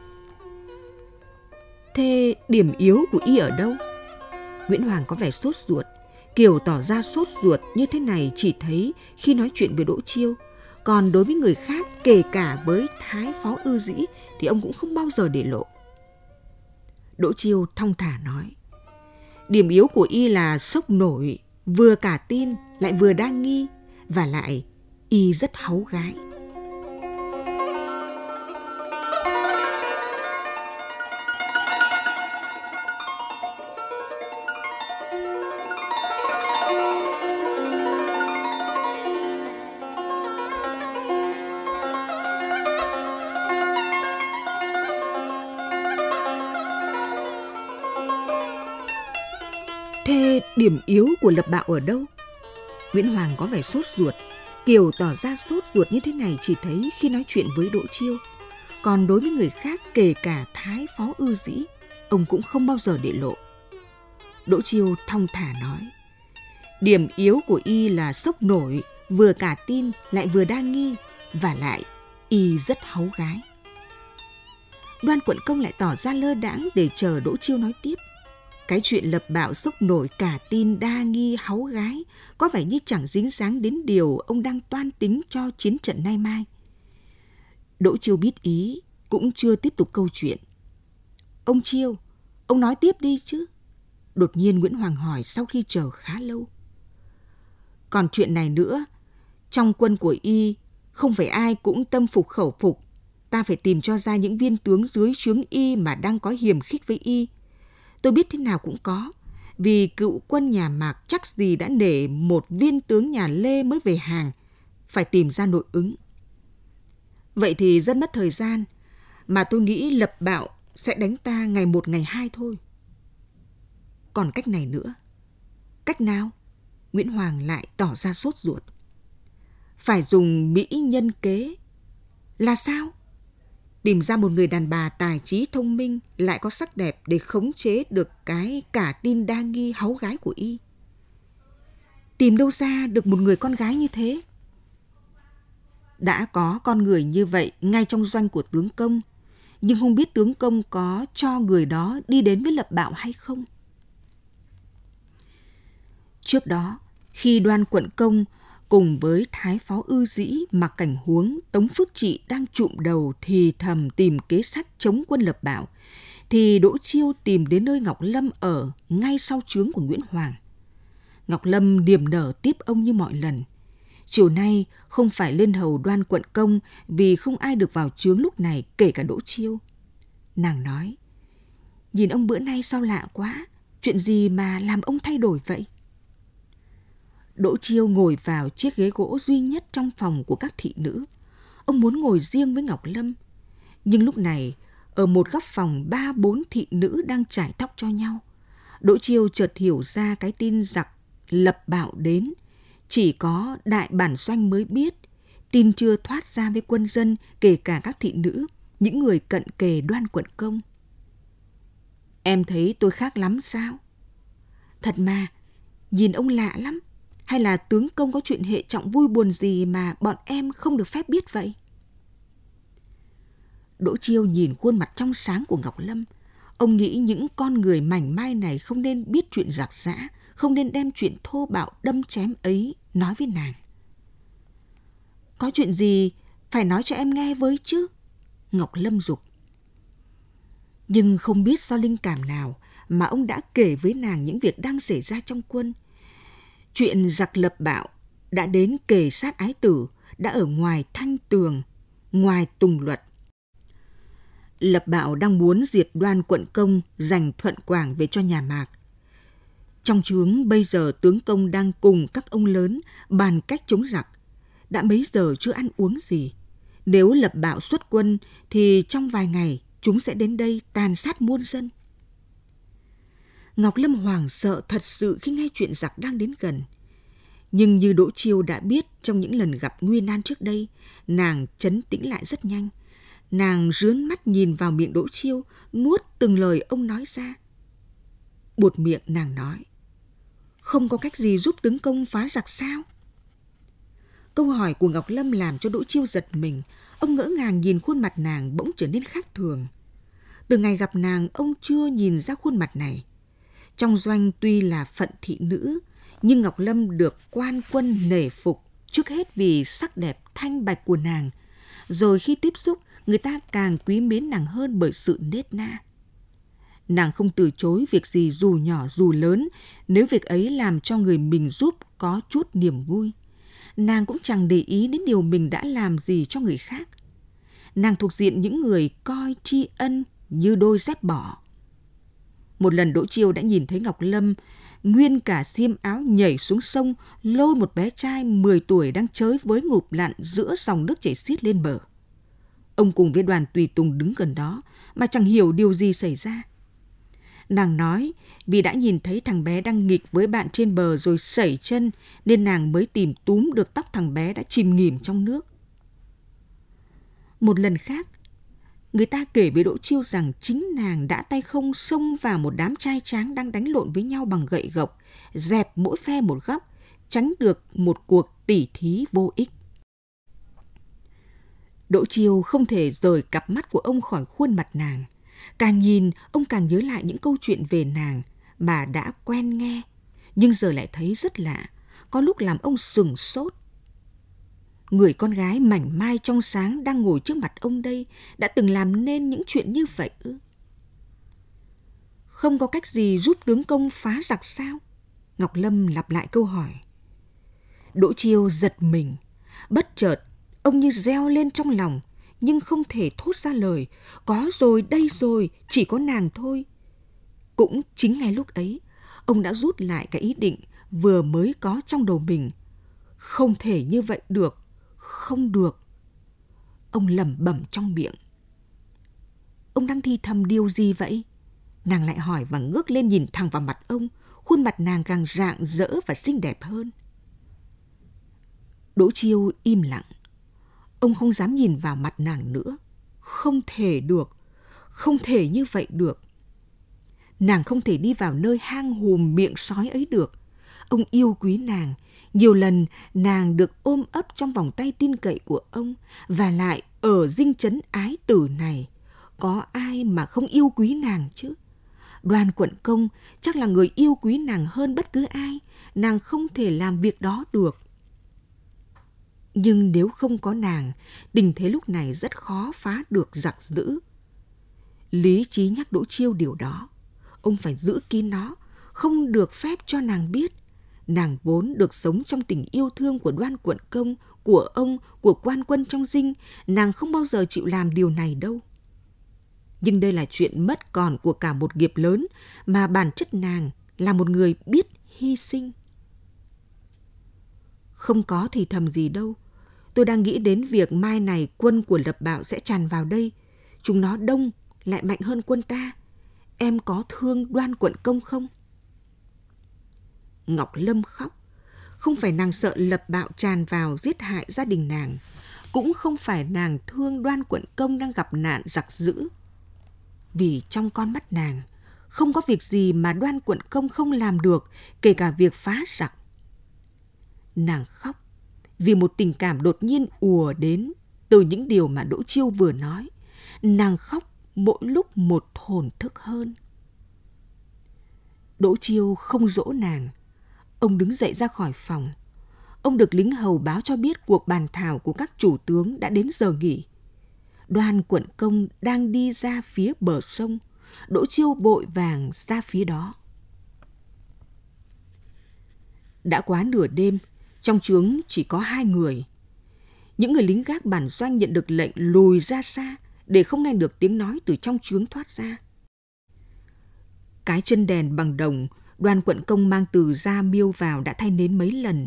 Thế điểm yếu của y ở đâu? Nguyễn Hoàng có vẻ sốt ruột. Kiều tỏ ra sốt ruột như thế này chỉ thấy khi nói chuyện với Đỗ Chiêu. Còn đối với người khác, kể cả với Thái Phó Ư Dĩ, thì ông cũng không bao giờ để lộ. Đỗ Chiêu thong thả nói. Điểm yếu của y là sốc nổi, vừa cả tin lại vừa đa nghi, và lại y rất háu gái. yếu của lập bạo ở đâu? Nguyễn Hoàng có vẻ sốt ruột. Kiều tỏ ra sốt ruột như thế này chỉ thấy khi nói chuyện với Đỗ Chiêu. Còn đối với người khác kể cả Thái Phó Ư Dĩ, ông cũng không bao giờ để lộ. Đỗ Chiêu thong thả nói. Điểm yếu của y là sốc nổi, vừa cả tin lại vừa đa nghi, và lại y rất háu gái. Đoan quận công lại tỏ ra lơ đãng để chờ Đỗ Chiêu nói tiếp. Cái chuyện lập bạo sốc nổi cả tin đa nghi háu gái có vẻ như chẳng dính dáng đến điều ông đang toan tính cho chiến trận nay mai. Đỗ Chiêu biết ý, cũng chưa tiếp tục câu chuyện. Ông Chiêu, ông nói tiếp đi chứ. Đột nhiên Nguyễn Hoàng hỏi sau khi chờ khá lâu. Còn chuyện này nữa, trong quân của y không phải ai cũng tâm phục khẩu phục. Ta phải tìm cho ra những viên tướng dưới trướng y mà đang có hiềm khích với y Tôi biết thế nào cũng có, vì cựu quân nhà Mạc chắc gì đã để một viên tướng nhà Lê mới về hàng, phải tìm ra nội ứng. Vậy thì rất mất thời gian, mà tôi nghĩ lập bạo sẽ đánh ta ngày một ngày hai thôi. Còn cách này nữa. Cách nào? Nguyễn Hoàng lại tỏ ra sốt ruột. Phải dùng mỹ nhân kế. Là sao? tìm ra một người đàn bà tài trí thông minh lại có sắc đẹp để khống chế được cái cả tin đa nghi háu gái của y. Tìm đâu ra được một người con gái như thế? Đã có con người như vậy ngay trong doanh của tướng công, nhưng không biết tướng công có cho người đó đi đến với lập bạo hay không. Trước đó, khi đoan quận công cùng với Thái Phó Ư Dĩ mà cảnh huống Tống Phước Trị đang trụm đầu thì thầm tìm kế sách chống quân lập bảo, thì Đỗ Chiêu tìm đến nơi Ngọc Lâm ở ngay sau trướng của Nguyễn Hoàng. Ngọc Lâm niềm nở tiếp ông như mọi lần. Chiều nay không phải lên hầu đoan quận công vì không ai được vào trướng lúc này kể cả Đỗ Chiêu. Nàng nói, nhìn ông bữa nay sao lạ quá, chuyện gì mà làm ông thay đổi vậy? Đỗ Chiêu ngồi vào chiếc ghế gỗ duy nhất trong phòng của các thị nữ. Ông muốn ngồi riêng với Ngọc Lâm. Nhưng lúc này, ở một góc phòng ba bốn thị nữ đang trải tóc cho nhau. Đỗ Chiêu chợt hiểu ra cái tin giặc lập bạo đến. Chỉ có đại bản doanh mới biết. Tin chưa thoát ra với quân dân, kể cả các thị nữ, những người cận kề đoan quận công. Em thấy tôi khác lắm sao? Thật mà, nhìn ông lạ lắm hay là tướng công có chuyện hệ trọng vui buồn gì mà bọn em không được phép biết vậy? Đỗ Chiêu nhìn khuôn mặt trong sáng của Ngọc Lâm. Ông nghĩ những con người mảnh mai này không nên biết chuyện giặc giã, không nên đem chuyện thô bạo đâm chém ấy nói với nàng. Có chuyện gì phải nói cho em nghe với chứ? Ngọc Lâm dục. Nhưng không biết do linh cảm nào mà ông đã kể với nàng những việc đang xảy ra trong quân – Chuyện giặc lập bạo đã đến kề sát ái tử, đã ở ngoài thanh tường, ngoài tùng luật. Lập bạo đang muốn diệt đoan quận công giành thuận quảng về cho nhà mạc. Trong chướng bây giờ tướng công đang cùng các ông lớn bàn cách chống giặc. Đã mấy giờ chưa ăn uống gì. Nếu lập bạo xuất quân thì trong vài ngày chúng sẽ đến đây tàn sát muôn dân. Ngọc Lâm hoảng sợ thật sự khi nghe chuyện giặc đang đến gần. Nhưng như Đỗ Chiêu đã biết trong những lần gặp Nguyên An trước đây, nàng chấn tĩnh lại rất nhanh. Nàng rướn mắt nhìn vào miệng Đỗ Chiêu, nuốt từng lời ông nói ra. Buột miệng nàng nói, không có cách gì giúp tướng công phá giặc sao? Câu hỏi của Ngọc Lâm làm cho Đỗ Chiêu giật mình, ông ngỡ ngàng nhìn khuôn mặt nàng bỗng trở nên khác thường. Từ ngày gặp nàng, ông chưa nhìn ra khuôn mặt này. Trong doanh tuy là phận thị nữ, nhưng Ngọc Lâm được quan quân nể phục trước hết vì sắc đẹp thanh bạch của nàng. Rồi khi tiếp xúc, người ta càng quý mến nàng hơn bởi sự nết na. Nàng không từ chối việc gì dù nhỏ dù lớn, nếu việc ấy làm cho người mình giúp có chút niềm vui. Nàng cũng chẳng để ý đến điều mình đã làm gì cho người khác. Nàng thuộc diện những người coi tri ân như đôi dép bỏ một lần Đỗ Chiêu đã nhìn thấy Ngọc Lâm nguyên cả xiêm áo nhảy xuống sông, lôi một bé trai 10 tuổi đang chới với ngụp lặn giữa dòng nước chảy xiết lên bờ. Ông cùng với đoàn tùy tùng đứng gần đó mà chẳng hiểu điều gì xảy ra. Nàng nói vì đã nhìn thấy thằng bé đang nghịch với bạn trên bờ rồi sẩy chân nên nàng mới tìm túm được tóc thằng bé đã chìm nghỉm trong nước. Một lần khác, người ta kể với Đỗ Chiêu rằng chính nàng đã tay không xông vào một đám trai tráng đang đánh lộn với nhau bằng gậy gộc, dẹp mỗi phe một góc, tránh được một cuộc tỉ thí vô ích. Đỗ Chiêu không thể rời cặp mắt của ông khỏi khuôn mặt nàng. Càng nhìn, ông càng nhớ lại những câu chuyện về nàng mà đã quen nghe, nhưng giờ lại thấy rất lạ, có lúc làm ông sừng sốt Người con gái mảnh mai trong sáng đang ngồi trước mặt ông đây đã từng làm nên những chuyện như vậy ư? Không có cách gì giúp tướng công phá giặc sao? Ngọc Lâm lặp lại câu hỏi. Đỗ Chiêu giật mình. Bất chợt, ông như reo lên trong lòng, nhưng không thể thốt ra lời. Có rồi, đây rồi, chỉ có nàng thôi. Cũng chính ngay lúc ấy, ông đã rút lại cái ý định vừa mới có trong đầu mình. Không thể như vậy được không được ông lẩm bẩm trong miệng ông đang thi thầm điều gì vậy nàng lại hỏi và ngước lên nhìn thẳng vào mặt ông khuôn mặt nàng càng rạng rỡ và xinh đẹp hơn đỗ chiêu im lặng ông không dám nhìn vào mặt nàng nữa không thể được không thể như vậy được nàng không thể đi vào nơi hang hùm miệng sói ấy được ông yêu quý nàng nhiều lần nàng được ôm ấp trong vòng tay tin cậy của ông và lại ở dinh chấn ái tử này. Có ai mà không yêu quý nàng chứ? Đoàn quận công chắc là người yêu quý nàng hơn bất cứ ai. Nàng không thể làm việc đó được. Nhưng nếu không có nàng, tình thế lúc này rất khó phá được giặc dữ. Lý trí nhắc Đỗ Chiêu điều đó. Ông phải giữ kín nó, không được phép cho nàng biết – Nàng vốn được sống trong tình yêu thương của đoan quận công, của ông, của quan quân trong dinh, nàng không bao giờ chịu làm điều này đâu. Nhưng đây là chuyện mất còn của cả một nghiệp lớn mà bản chất nàng là một người biết hy sinh. Không có thì thầm gì đâu. Tôi đang nghĩ đến việc mai này quân của lập bạo sẽ tràn vào đây. Chúng nó đông, lại mạnh hơn quân ta. Em có thương đoan quận công không? Ngọc Lâm khóc. Không phải nàng sợ lập bạo tràn vào giết hại gia đình nàng, cũng không phải nàng thương đoan quận công đang gặp nạn giặc dữ. Vì trong con mắt nàng, không có việc gì mà đoan quận công không làm được, kể cả việc phá giặc. Nàng khóc vì một tình cảm đột nhiên ùa đến từ những điều mà Đỗ Chiêu vừa nói. Nàng khóc mỗi lúc một thổn thức hơn. Đỗ Chiêu không dỗ nàng, Ông đứng dậy ra khỏi phòng. Ông được lính hầu báo cho biết cuộc bàn thảo của các chủ tướng đã đến giờ nghỉ. Đoàn quận công đang đi ra phía bờ sông, Đỗ Chiêu vội vàng ra phía đó. Đã quá nửa đêm, trong trướng chỉ có hai người. Những người lính gác bản doanh nhận được lệnh lùi ra xa để không nghe được tiếng nói từ trong trướng thoát ra. Cái chân đèn bằng đồng Đoàn quận công mang từ ra miêu vào đã thay nến mấy lần,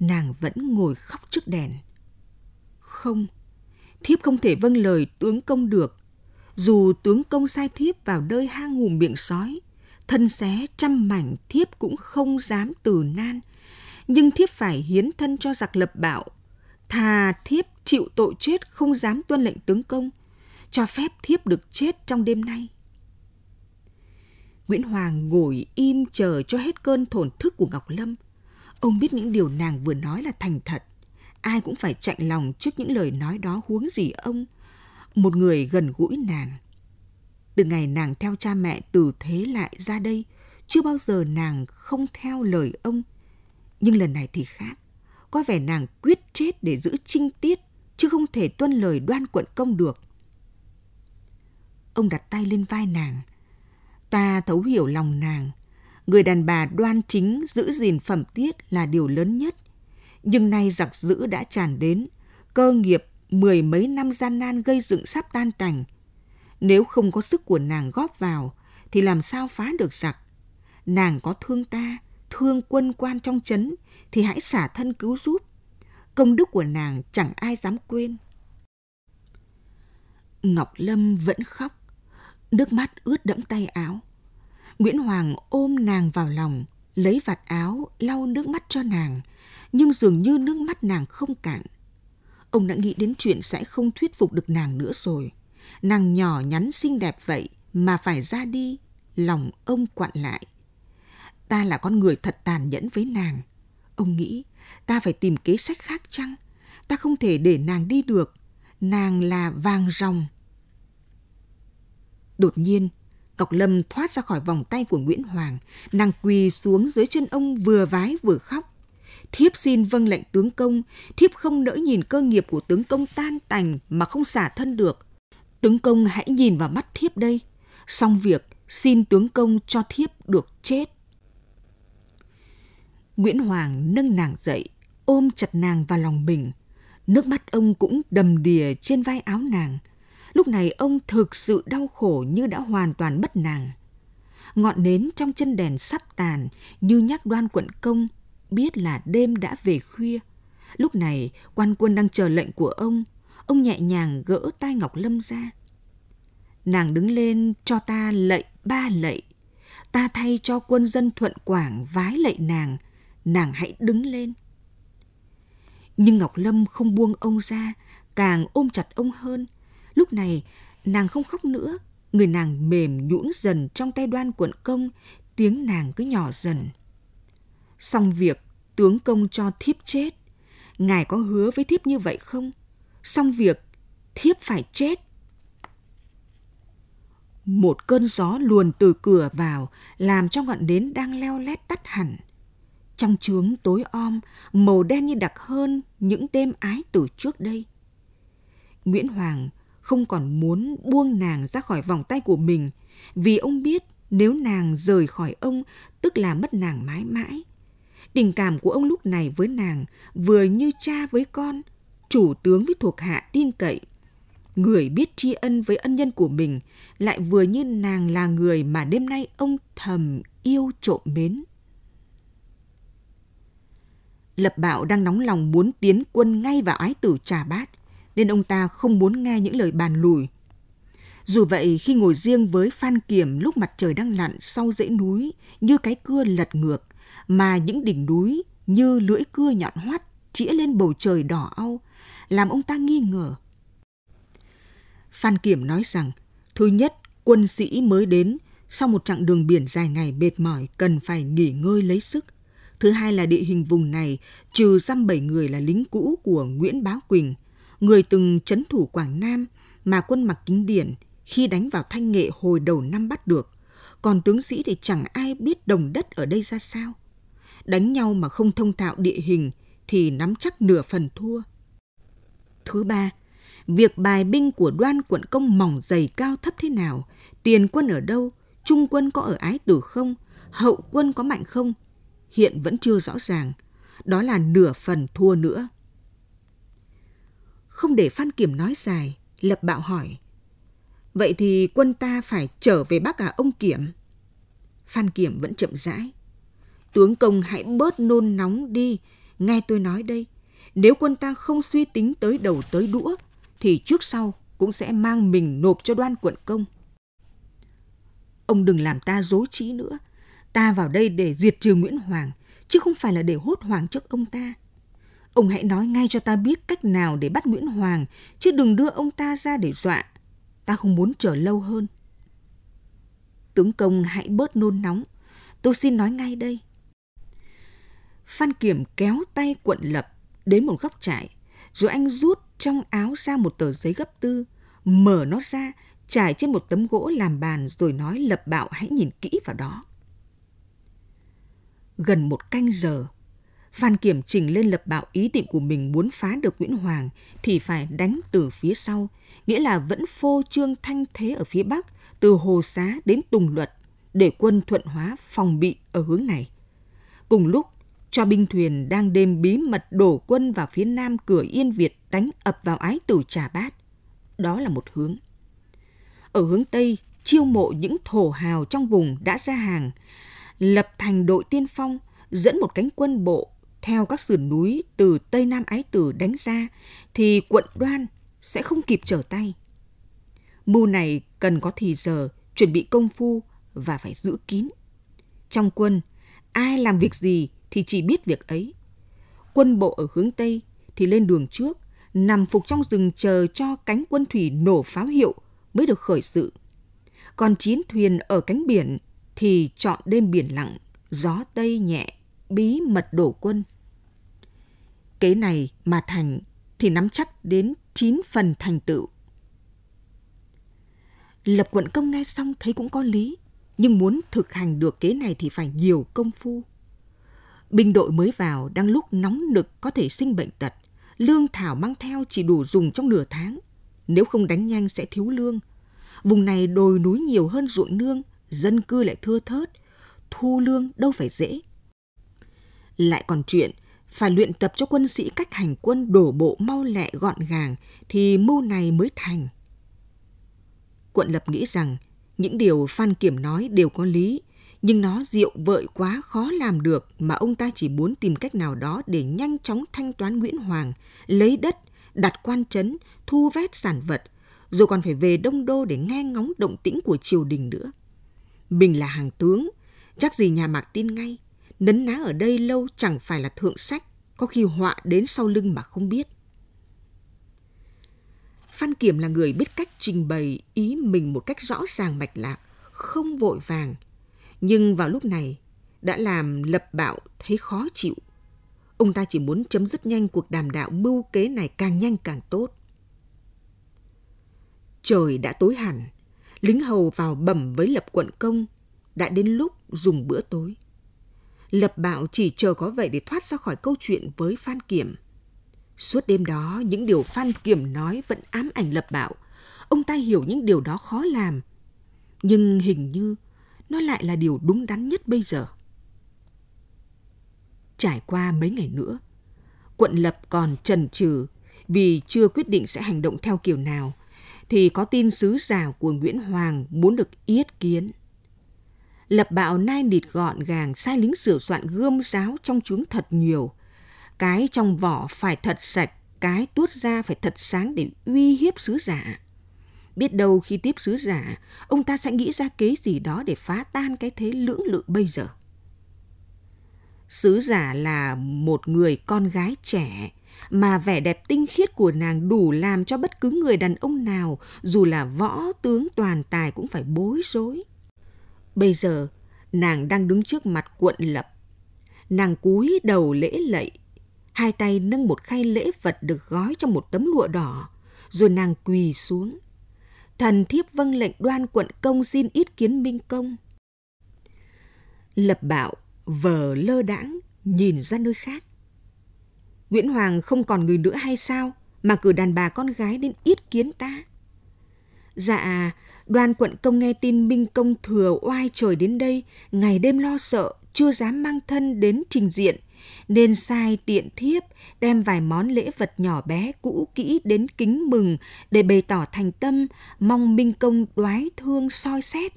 nàng vẫn ngồi khóc trước đèn. Không, thiếp không thể vâng lời tướng công được. Dù tướng công sai thiếp vào nơi hang hùm miệng sói, thân xé trăm mảnh thiếp cũng không dám từ nan. Nhưng thiếp phải hiến thân cho giặc lập bạo. Thà thiếp chịu tội chết không dám tuân lệnh tướng công, cho phép thiếp được chết trong đêm nay. Nguyễn Hoàng ngồi im chờ cho hết cơn thổn thức của Ngọc Lâm. Ông biết những điều nàng vừa nói là thành thật. Ai cũng phải chạy lòng trước những lời nói đó huống gì ông. Một người gần gũi nàng. Từ ngày nàng theo cha mẹ từ thế lại ra đây, chưa bao giờ nàng không theo lời ông. Nhưng lần này thì khác. Có vẻ nàng quyết chết để giữ trinh tiết, chứ không thể tuân lời đoan quận công được. Ông đặt tay lên vai nàng, Ta thấu hiểu lòng nàng. Người đàn bà đoan chính giữ gìn phẩm tiết là điều lớn nhất. Nhưng nay giặc dữ đã tràn đến, cơ nghiệp mười mấy năm gian nan gây dựng sắp tan tành. Nếu không có sức của nàng góp vào, thì làm sao phá được giặc? Nàng có thương ta, thương quân quan trong chấn, thì hãy xả thân cứu giúp. Công đức của nàng chẳng ai dám quên. Ngọc Lâm vẫn khóc. Nước mắt ướt đẫm tay áo. Nguyễn Hoàng ôm nàng vào lòng, lấy vạt áo lau nước mắt cho nàng, nhưng dường như nước mắt nàng không cạn. Ông đã nghĩ đến chuyện sẽ không thuyết phục được nàng nữa rồi. Nàng nhỏ nhắn xinh đẹp vậy mà phải ra đi, lòng ông quặn lại. Ta là con người thật tàn nhẫn với nàng. Ông nghĩ, ta phải tìm kế sách khác chăng? Ta không thể để nàng đi được. Nàng là vàng ròng, Đột nhiên, cọc Lâm thoát ra khỏi vòng tay của Nguyễn Hoàng, nàng quỳ xuống dưới chân ông vừa vái vừa khóc. Thiếp xin vâng lệnh tướng công, thiếp không nỡ nhìn cơ nghiệp của tướng công tan tành mà không xả thân được. Tướng công hãy nhìn vào mắt thiếp đây. Xong việc, xin tướng công cho thiếp được chết. Nguyễn Hoàng nâng nàng dậy, ôm chặt nàng vào lòng mình. Nước mắt ông cũng đầm đìa trên vai áo nàng – Lúc này ông thực sự đau khổ như đã hoàn toàn mất nàng. Ngọn nến trong chân đèn sắp tàn như nhắc đoan quận công biết là đêm đã về khuya. Lúc này quan quân đang chờ lệnh của ông. Ông nhẹ nhàng gỡ tay Ngọc Lâm ra. Nàng đứng lên cho ta lạy ba lạy. Ta thay cho quân dân Thuận Quảng vái lạy nàng. Nàng hãy đứng lên. Nhưng Ngọc Lâm không buông ông ra, càng ôm chặt ông hơn. Lúc này, nàng không khóc nữa, người nàng mềm nhũn dần trong tay đoan quận công, tiếng nàng cứ nhỏ dần. Xong việc, tướng công cho thiếp chết. Ngài có hứa với thiếp như vậy không? Xong việc, thiếp phải chết. Một cơn gió luồn từ cửa vào, làm cho ngọn nến đang leo lét tắt hẳn. Trong trướng tối om, màu đen như đặc hơn những đêm ái từ trước đây. Nguyễn Hoàng không còn muốn buông nàng ra khỏi vòng tay của mình vì ông biết nếu nàng rời khỏi ông tức là mất nàng mãi mãi. Tình cảm của ông lúc này với nàng vừa như cha với con, chủ tướng với thuộc hạ tin cậy. Người biết tri ân với ân nhân của mình lại vừa như nàng là người mà đêm nay ông thầm yêu trộm mến. Lập Bảo đang nóng lòng muốn tiến quân ngay vào ái tử Trà Bát – nên ông ta không muốn nghe những lời bàn lùi. Dù vậy, khi ngồi riêng với Phan Kiểm lúc mặt trời đang lặn sau dãy núi như cái cưa lật ngược, mà những đỉnh núi như lưỡi cưa nhọn hoắt chĩa lên bầu trời đỏ au, làm ông ta nghi ngờ. Phan Kiểm nói rằng, thứ nhất, quân sĩ mới đến, sau một chặng đường biển dài ngày mệt mỏi cần phải nghỉ ngơi lấy sức. Thứ hai là địa hình vùng này, trừ dăm bảy người là lính cũ của Nguyễn Bá Quỳnh – người từng chấn thủ Quảng Nam mà quân mặc kính điển khi đánh vào Thanh Nghệ hồi đầu năm bắt được, còn tướng sĩ thì chẳng ai biết đồng đất ở đây ra sao. Đánh nhau mà không thông thạo địa hình thì nắm chắc nửa phần thua. Thứ ba, việc bài binh của đoan quận công mỏng dày cao thấp thế nào, tiền quân ở đâu, trung quân có ở ái tử không, hậu quân có mạnh không, hiện vẫn chưa rõ ràng. Đó là nửa phần thua nữa. Không để Phan Kiểm nói dài, Lập Bạo hỏi. Vậy thì quân ta phải trở về bác à ông Kiểm? Phan Kiểm vẫn chậm rãi. Tướng công hãy bớt nôn nóng đi, nghe tôi nói đây. Nếu quân ta không suy tính tới đầu tới đũa, thì trước sau cũng sẽ mang mình nộp cho đoan quận công. Ông đừng làm ta dối trí nữa. Ta vào đây để diệt trừ Nguyễn Hoàng, chứ không phải là để hốt hoàng trước ông ta. Ông hãy nói ngay cho ta biết cách nào để bắt Nguyễn Hoàng, chứ đừng đưa ông ta ra để dọa. Ta không muốn chờ lâu hơn. Tướng công hãy bớt nôn nóng. Tôi xin nói ngay đây. Phan Kiểm kéo tay quận lập đến một góc trại, rồi anh rút trong áo ra một tờ giấy gấp tư, mở nó ra, trải trên một tấm gỗ làm bàn rồi nói lập bạo hãy nhìn kỹ vào đó. Gần một canh giờ, Phan Kiểm trình lên lập bạo ý định của mình muốn phá được Nguyễn Hoàng thì phải đánh từ phía sau, nghĩa là vẫn phô trương thanh thế ở phía Bắc, từ Hồ Xá đến Tùng Luật, để quân thuận hóa phòng bị ở hướng này. Cùng lúc, cho binh thuyền đang đêm bí mật đổ quân vào phía nam cửa Yên Việt đánh ập vào ái tử Trà Bát. Đó là một hướng. Ở hướng Tây, chiêu mộ những thổ hào trong vùng đã ra hàng, lập thành đội tiên phong, dẫn một cánh quân bộ theo các sườn núi từ Tây Nam Ái Tử đánh ra, thì quận đoan sẽ không kịp trở tay. Mưu này cần có thì giờ, chuẩn bị công phu và phải giữ kín. Trong quân, ai làm việc gì thì chỉ biết việc ấy. Quân bộ ở hướng Tây thì lên đường trước, nằm phục trong rừng chờ cho cánh quân thủy nổ pháo hiệu mới được khởi sự. Còn chiến thuyền ở cánh biển thì chọn đêm biển lặng, gió Tây nhẹ, bí mật đổ quân. Kế này mà thành thì nắm chắc đến 9 phần thành tựu. Lập quận công nghe xong thấy cũng có lý, nhưng muốn thực hành được kế này thì phải nhiều công phu. Binh đội mới vào đang lúc nóng nực có thể sinh bệnh tật, lương thảo mang theo chỉ đủ dùng trong nửa tháng, nếu không đánh nhanh sẽ thiếu lương. Vùng này đồi núi nhiều hơn ruộng nương, dân cư lại thưa thớt, thu lương đâu phải dễ. Lại còn chuyện phải luyện tập cho quân sĩ cách hành quân đổ bộ mau lẹ gọn gàng thì mưu này mới thành. Quận Lập nghĩ rằng những điều Phan Kiểm nói đều có lý, nhưng nó diệu vợi quá khó làm được mà ông ta chỉ muốn tìm cách nào đó để nhanh chóng thanh toán Nguyễn Hoàng, lấy đất, đặt quan trấn, thu vét sản vật, rồi còn phải về Đông Đô để nghe ngóng động tĩnh của triều đình nữa. Mình là hàng tướng, chắc gì nhà Mạc tin ngay nấn ná ở đây lâu chẳng phải là thượng sách, có khi họa đến sau lưng mà không biết. Phan Kiểm là người biết cách trình bày ý mình một cách rõ ràng mạch lạc, không vội vàng. Nhưng vào lúc này, đã làm lập bạo thấy khó chịu. Ông ta chỉ muốn chấm dứt nhanh cuộc đàm đạo mưu kế này càng nhanh càng tốt. Trời đã tối hẳn, lính hầu vào bẩm với lập quận công, đã đến lúc dùng bữa tối. Lập Bảo chỉ chờ có vậy để thoát ra khỏi câu chuyện với Phan Kiểm. Suốt đêm đó, những điều Phan Kiểm nói vẫn ám ảnh Lập Bảo. Ông ta hiểu những điều đó khó làm. Nhưng hình như nó lại là điều đúng đắn nhất bây giờ. Trải qua mấy ngày nữa, quận Lập còn trần trừ vì chưa quyết định sẽ hành động theo kiểu nào thì có tin sứ giả của Nguyễn Hoàng muốn được yết kiến. Lập bạo nai nịt gọn gàng sai lính sửa soạn gươm giáo trong chúng thật nhiều. Cái trong vỏ phải thật sạch, cái tuốt ra phải thật sáng để uy hiếp sứ giả. Biết đâu khi tiếp sứ giả, ông ta sẽ nghĩ ra kế gì đó để phá tan cái thế lưỡng lự bây giờ. Sứ giả là một người con gái trẻ, mà vẻ đẹp tinh khiết của nàng đủ làm cho bất cứ người đàn ông nào, dù là võ tướng toàn tài cũng phải bối rối. Bây giờ, nàng đang đứng trước mặt quận lập. Nàng cúi đầu lễ lạy, hai tay nâng một khay lễ vật được gói trong một tấm lụa đỏ, rồi nàng quỳ xuống. Thần thiếp vâng lệnh đoan quận công xin ít kiến minh công. Lập bảo vờ lơ đãng nhìn ra nơi khác. Nguyễn Hoàng không còn người nữa hay sao mà cử đàn bà con gái đến ít kiến ta? Dạ, Đoàn quận công nghe tin minh công thừa oai trời đến đây, ngày đêm lo sợ, chưa dám mang thân đến trình diện, nên sai tiện thiếp đem vài món lễ vật nhỏ bé cũ kỹ đến kính mừng để bày tỏ thành tâm, mong minh công đoái thương soi xét.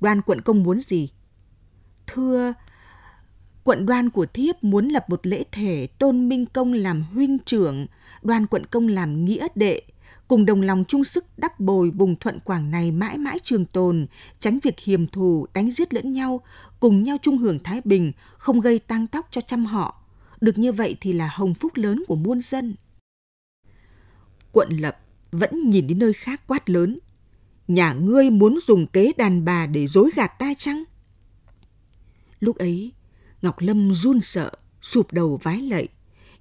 Đoàn quận công muốn gì? Thưa, quận đoan của thiếp muốn lập một lễ thể tôn minh công làm huynh trưởng, đoàn quận công làm nghĩa đệ, cùng đồng lòng chung sức đắp bồi vùng thuận Quảng này mãi mãi trường tồn, tránh việc hiềm thù, đánh giết lẫn nhau, cùng nhau chung hưởng thái bình, không gây tang tóc cho trăm họ. Được như vậy thì là hồng phúc lớn của muôn dân. Quận lập vẫn nhìn đến nơi khác quát lớn. Nhà ngươi muốn dùng kế đàn bà để dối gạt ta chăng? Lúc ấy, Ngọc Lâm run sợ, sụp đầu vái lạy,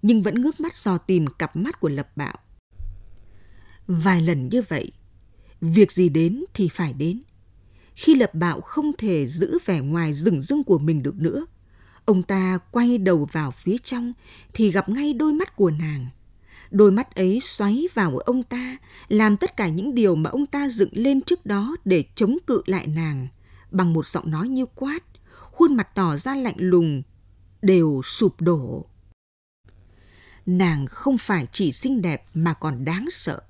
nhưng vẫn ngước mắt dò tìm cặp mắt của Lập Bạo. Vài lần như vậy, việc gì đến thì phải đến. Khi lập bạo không thể giữ vẻ ngoài rừng rưng của mình được nữa, ông ta quay đầu vào phía trong thì gặp ngay đôi mắt của nàng. Đôi mắt ấy xoáy vào ông ta, làm tất cả những điều mà ông ta dựng lên trước đó để chống cự lại nàng, bằng một giọng nói như quát, khuôn mặt tỏ ra lạnh lùng, đều sụp đổ. Nàng không phải chỉ xinh đẹp mà còn đáng sợ.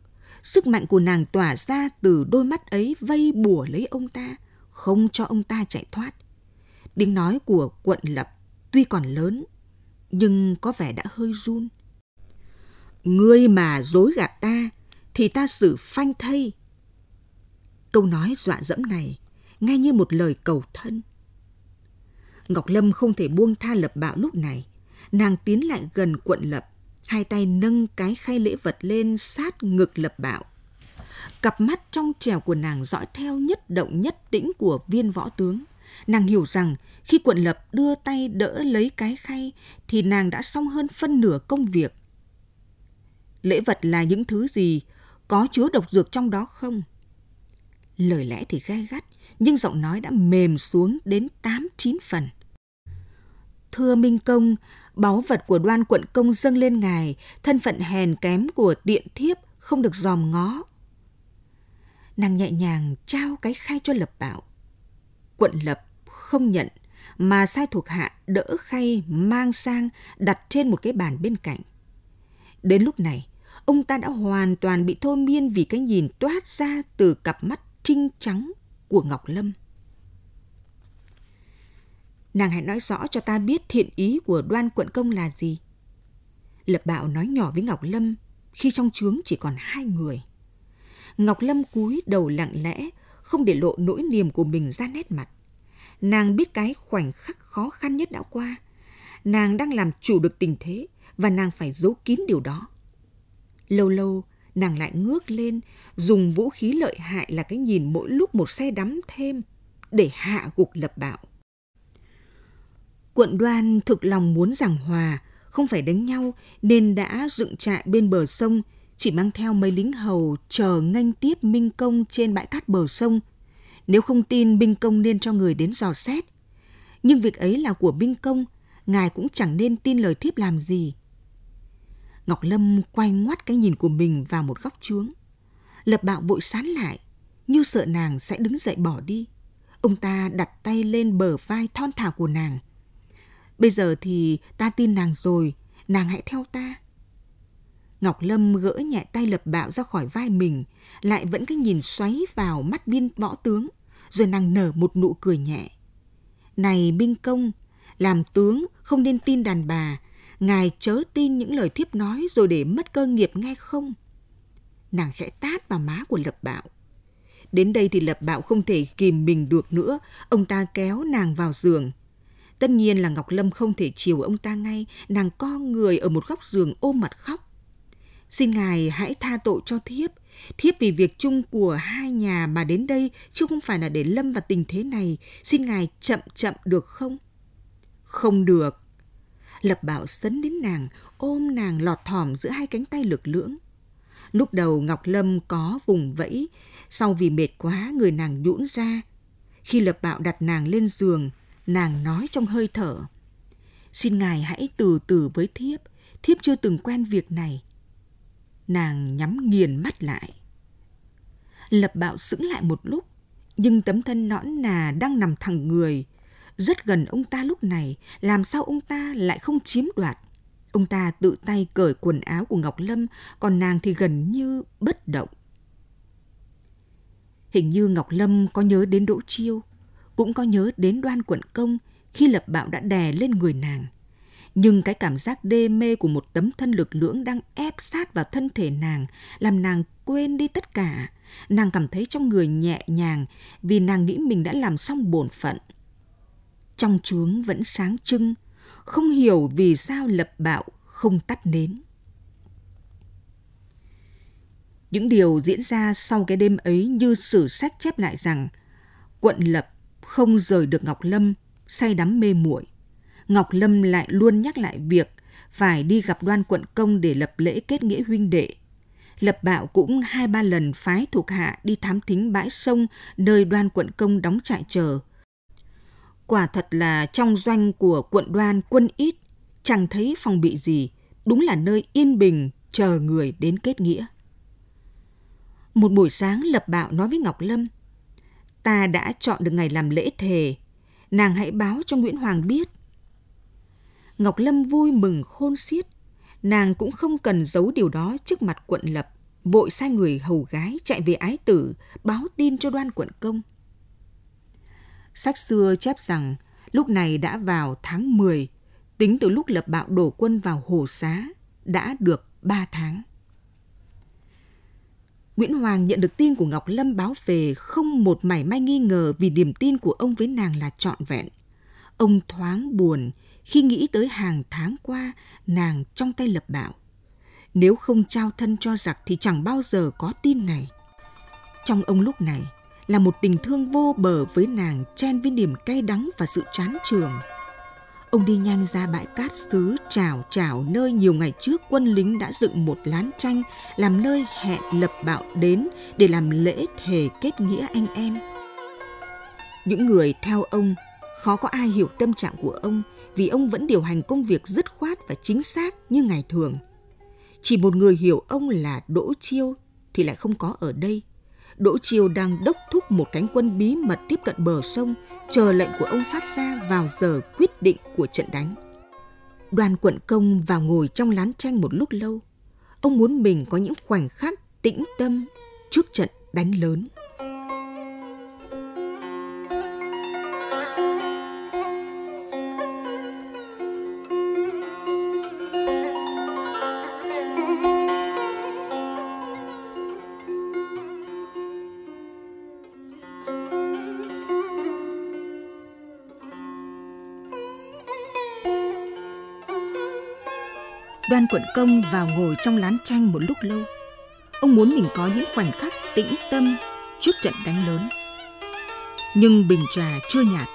Sức mạnh của nàng tỏa ra từ đôi mắt ấy vây bùa lấy ông ta, không cho ông ta chạy thoát. Tiếng nói của quận lập tuy còn lớn, nhưng có vẻ đã hơi run. Ngươi mà dối gạt ta, thì ta xử phanh thây. Câu nói dọa dẫm này nghe như một lời cầu thân. Ngọc Lâm không thể buông tha lập bạo lúc này. Nàng tiến lại gần quận lập, hai tay nâng cái khay lễ vật lên sát ngực lập bạo. Cặp mắt trong trèo của nàng dõi theo nhất động nhất tĩnh của viên võ tướng. Nàng hiểu rằng khi quận lập đưa tay đỡ lấy cái khay thì nàng đã xong hơn phân nửa công việc. Lễ vật là những thứ gì? Có chứa độc dược trong đó không? Lời lẽ thì gai gắt, nhưng giọng nói đã mềm xuống đến 8-9 phần. Thưa Minh Công, báu vật của đoan quận công dâng lên ngài, thân phận hèn kém của tiện thiếp không được dòm ngó. Nàng nhẹ nhàng trao cái khay cho lập bảo. Quận lập không nhận mà sai thuộc hạ đỡ khay mang sang đặt trên một cái bàn bên cạnh. Đến lúc này, ông ta đã hoàn toàn bị thôi miên vì cái nhìn toát ra từ cặp mắt trinh trắng của Ngọc Lâm nàng hãy nói rõ cho ta biết thiện ý của đoan quận công là gì. Lập bạo nói nhỏ với Ngọc Lâm khi trong trướng chỉ còn hai người. Ngọc Lâm cúi đầu lặng lẽ, không để lộ nỗi niềm của mình ra nét mặt. Nàng biết cái khoảnh khắc khó khăn nhất đã qua. Nàng đang làm chủ được tình thế và nàng phải giấu kín điều đó. Lâu lâu, nàng lại ngước lên, dùng vũ khí lợi hại là cái nhìn mỗi lúc một xe đắm thêm để hạ gục lập bạo. Quận đoan thực lòng muốn giảng hòa, không phải đánh nhau nên đã dựng trại bên bờ sông, chỉ mang theo mấy lính hầu chờ nghênh tiếp Minh Công trên bãi cát bờ sông. Nếu không tin binh Công nên cho người đến dò xét. Nhưng việc ấy là của binh Công, ngài cũng chẳng nên tin lời thiếp làm gì. Ngọc Lâm quay ngoắt cái nhìn của mình vào một góc chuống. Lập bạo vội sán lại, như sợ nàng sẽ đứng dậy bỏ đi. Ông ta đặt tay lên bờ vai thon thả của nàng – Bây giờ thì ta tin nàng rồi, nàng hãy theo ta. Ngọc Lâm gỡ nhẹ tay lập bạo ra khỏi vai mình, lại vẫn cứ nhìn xoáy vào mắt viên võ tướng, rồi nàng nở một nụ cười nhẹ. Này binh Công, làm tướng không nên tin đàn bà, ngài chớ tin những lời thiếp nói rồi để mất cơ nghiệp nghe không? Nàng khẽ tát vào má của lập bạo. Đến đây thì lập bạo không thể kìm mình được nữa, ông ta kéo nàng vào giường, Tất nhiên là Ngọc Lâm không thể chiều ông ta ngay, nàng co người ở một góc giường ôm mặt khóc. Xin ngài hãy tha tội cho thiếp, thiếp vì việc chung của hai nhà mà đến đây chứ không phải là để lâm vào tình thế này, xin ngài chậm chậm được không? Không được. Lập Bảo sấn đến nàng, ôm nàng lọt thỏm giữa hai cánh tay lực lưỡng. Lúc đầu Ngọc Lâm có vùng vẫy, sau vì mệt quá người nàng nhũn ra. Khi Lập Bảo đặt nàng lên giường, nàng nói trong hơi thở. Xin ngài hãy từ từ với thiếp, thiếp chưa từng quen việc này. Nàng nhắm nghiền mắt lại. Lập bạo sững lại một lúc, nhưng tấm thân nõn nà đang nằm thẳng người. Rất gần ông ta lúc này, làm sao ông ta lại không chiếm đoạt. Ông ta tự tay cởi quần áo của Ngọc Lâm, còn nàng thì gần như bất động. Hình như Ngọc Lâm có nhớ đến Đỗ Chiêu, cũng có nhớ đến đoan quận công khi lập bạo đã đè lên người nàng. Nhưng cái cảm giác đê mê của một tấm thân lực lưỡng đang ép sát vào thân thể nàng, làm nàng quên đi tất cả. Nàng cảm thấy trong người nhẹ nhàng vì nàng nghĩ mình đã làm xong bổn phận. Trong chuống vẫn sáng trưng, không hiểu vì sao lập bạo không tắt nến. Những điều diễn ra sau cái đêm ấy như sử sách chép lại rằng quận lập không rời được Ngọc Lâm, say đắm mê muội. Ngọc Lâm lại luôn nhắc lại việc phải đi gặp đoan quận công để lập lễ kết nghĩa huynh đệ. Lập Bảo cũng hai ba lần phái thuộc hạ đi thám thính bãi sông nơi đoan quận công đóng trại chờ. Quả thật là trong doanh của quận đoan quân ít, chẳng thấy phòng bị gì, đúng là nơi yên bình chờ người đến kết nghĩa. Một buổi sáng Lập Bảo nói với Ngọc Lâm – ta đã chọn được ngày làm lễ thề, nàng hãy báo cho Nguyễn Hoàng biết. Ngọc Lâm vui mừng khôn xiết, nàng cũng không cần giấu điều đó trước mặt quận lập, vội sai người hầu gái chạy về ái tử, báo tin cho đoan quận công. Sách xưa chép rằng lúc này đã vào tháng 10, tính từ lúc lập bạo đổ quân vào Hồ Xá, đã được 3 tháng. Nguyễn Hoàng nhận được tin của Ngọc Lâm báo về không một mảy may nghi ngờ vì niềm tin của ông với nàng là trọn vẹn. Ông thoáng buồn khi nghĩ tới hàng tháng qua nàng trong tay lập bảo. Nếu không trao thân cho giặc thì chẳng bao giờ có tin này. Trong ông lúc này là một tình thương vô bờ với nàng chen với niềm cay đắng và sự chán trường ông đi nhanh ra bãi cát xứ trào trào nơi nhiều ngày trước quân lính đã dựng một lán tranh làm nơi hẹn lập bạo đến để làm lễ thề kết nghĩa anh em. Những người theo ông khó có ai hiểu tâm trạng của ông vì ông vẫn điều hành công việc dứt khoát và chính xác như ngày thường. Chỉ một người hiểu ông là Đỗ Chiêu thì lại không có ở đây. Đỗ Chiêu đang đốc thúc một cánh quân bí mật tiếp cận bờ sông – chờ lệnh của ông phát ra vào giờ quyết định của trận đánh. Đoàn quận công vào ngồi trong lán tranh một lúc lâu. Ông muốn mình có những khoảnh khắc tĩnh tâm trước trận đánh lớn. ban quận công vào ngồi trong lán tranh một lúc lâu. Ông muốn mình có những khoảnh khắc tĩnh tâm trước trận đánh lớn. Nhưng bình trà chưa nhạt,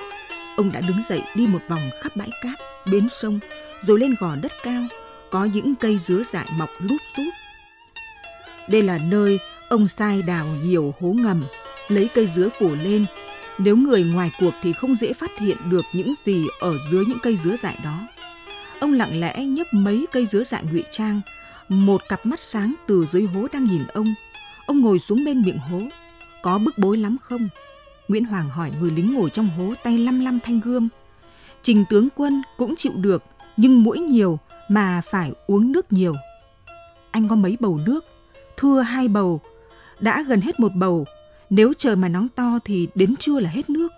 ông đã đứng dậy đi một vòng khắp bãi cát, bến sông, rồi lên gò đất cao, có những cây dứa dại mọc lút rút. Đây là nơi ông sai đào nhiều hố ngầm, lấy cây dứa phủ lên. Nếu người ngoài cuộc thì không dễ phát hiện được những gì ở dưới những cây dứa dại đó. Ông lặng lẽ nhấp mấy cây dứa dại ngụy trang, một cặp mắt sáng từ dưới hố đang nhìn ông. Ông ngồi xuống bên miệng hố. Có bức bối lắm không? Nguyễn Hoàng hỏi người lính ngồi trong hố tay lăm lăm thanh gươm. Trình tướng quân cũng chịu được, nhưng mũi nhiều mà phải uống nước nhiều. Anh có mấy bầu nước? Thưa hai bầu. Đã gần hết một bầu. Nếu trời mà nóng to thì đến trưa là hết nước.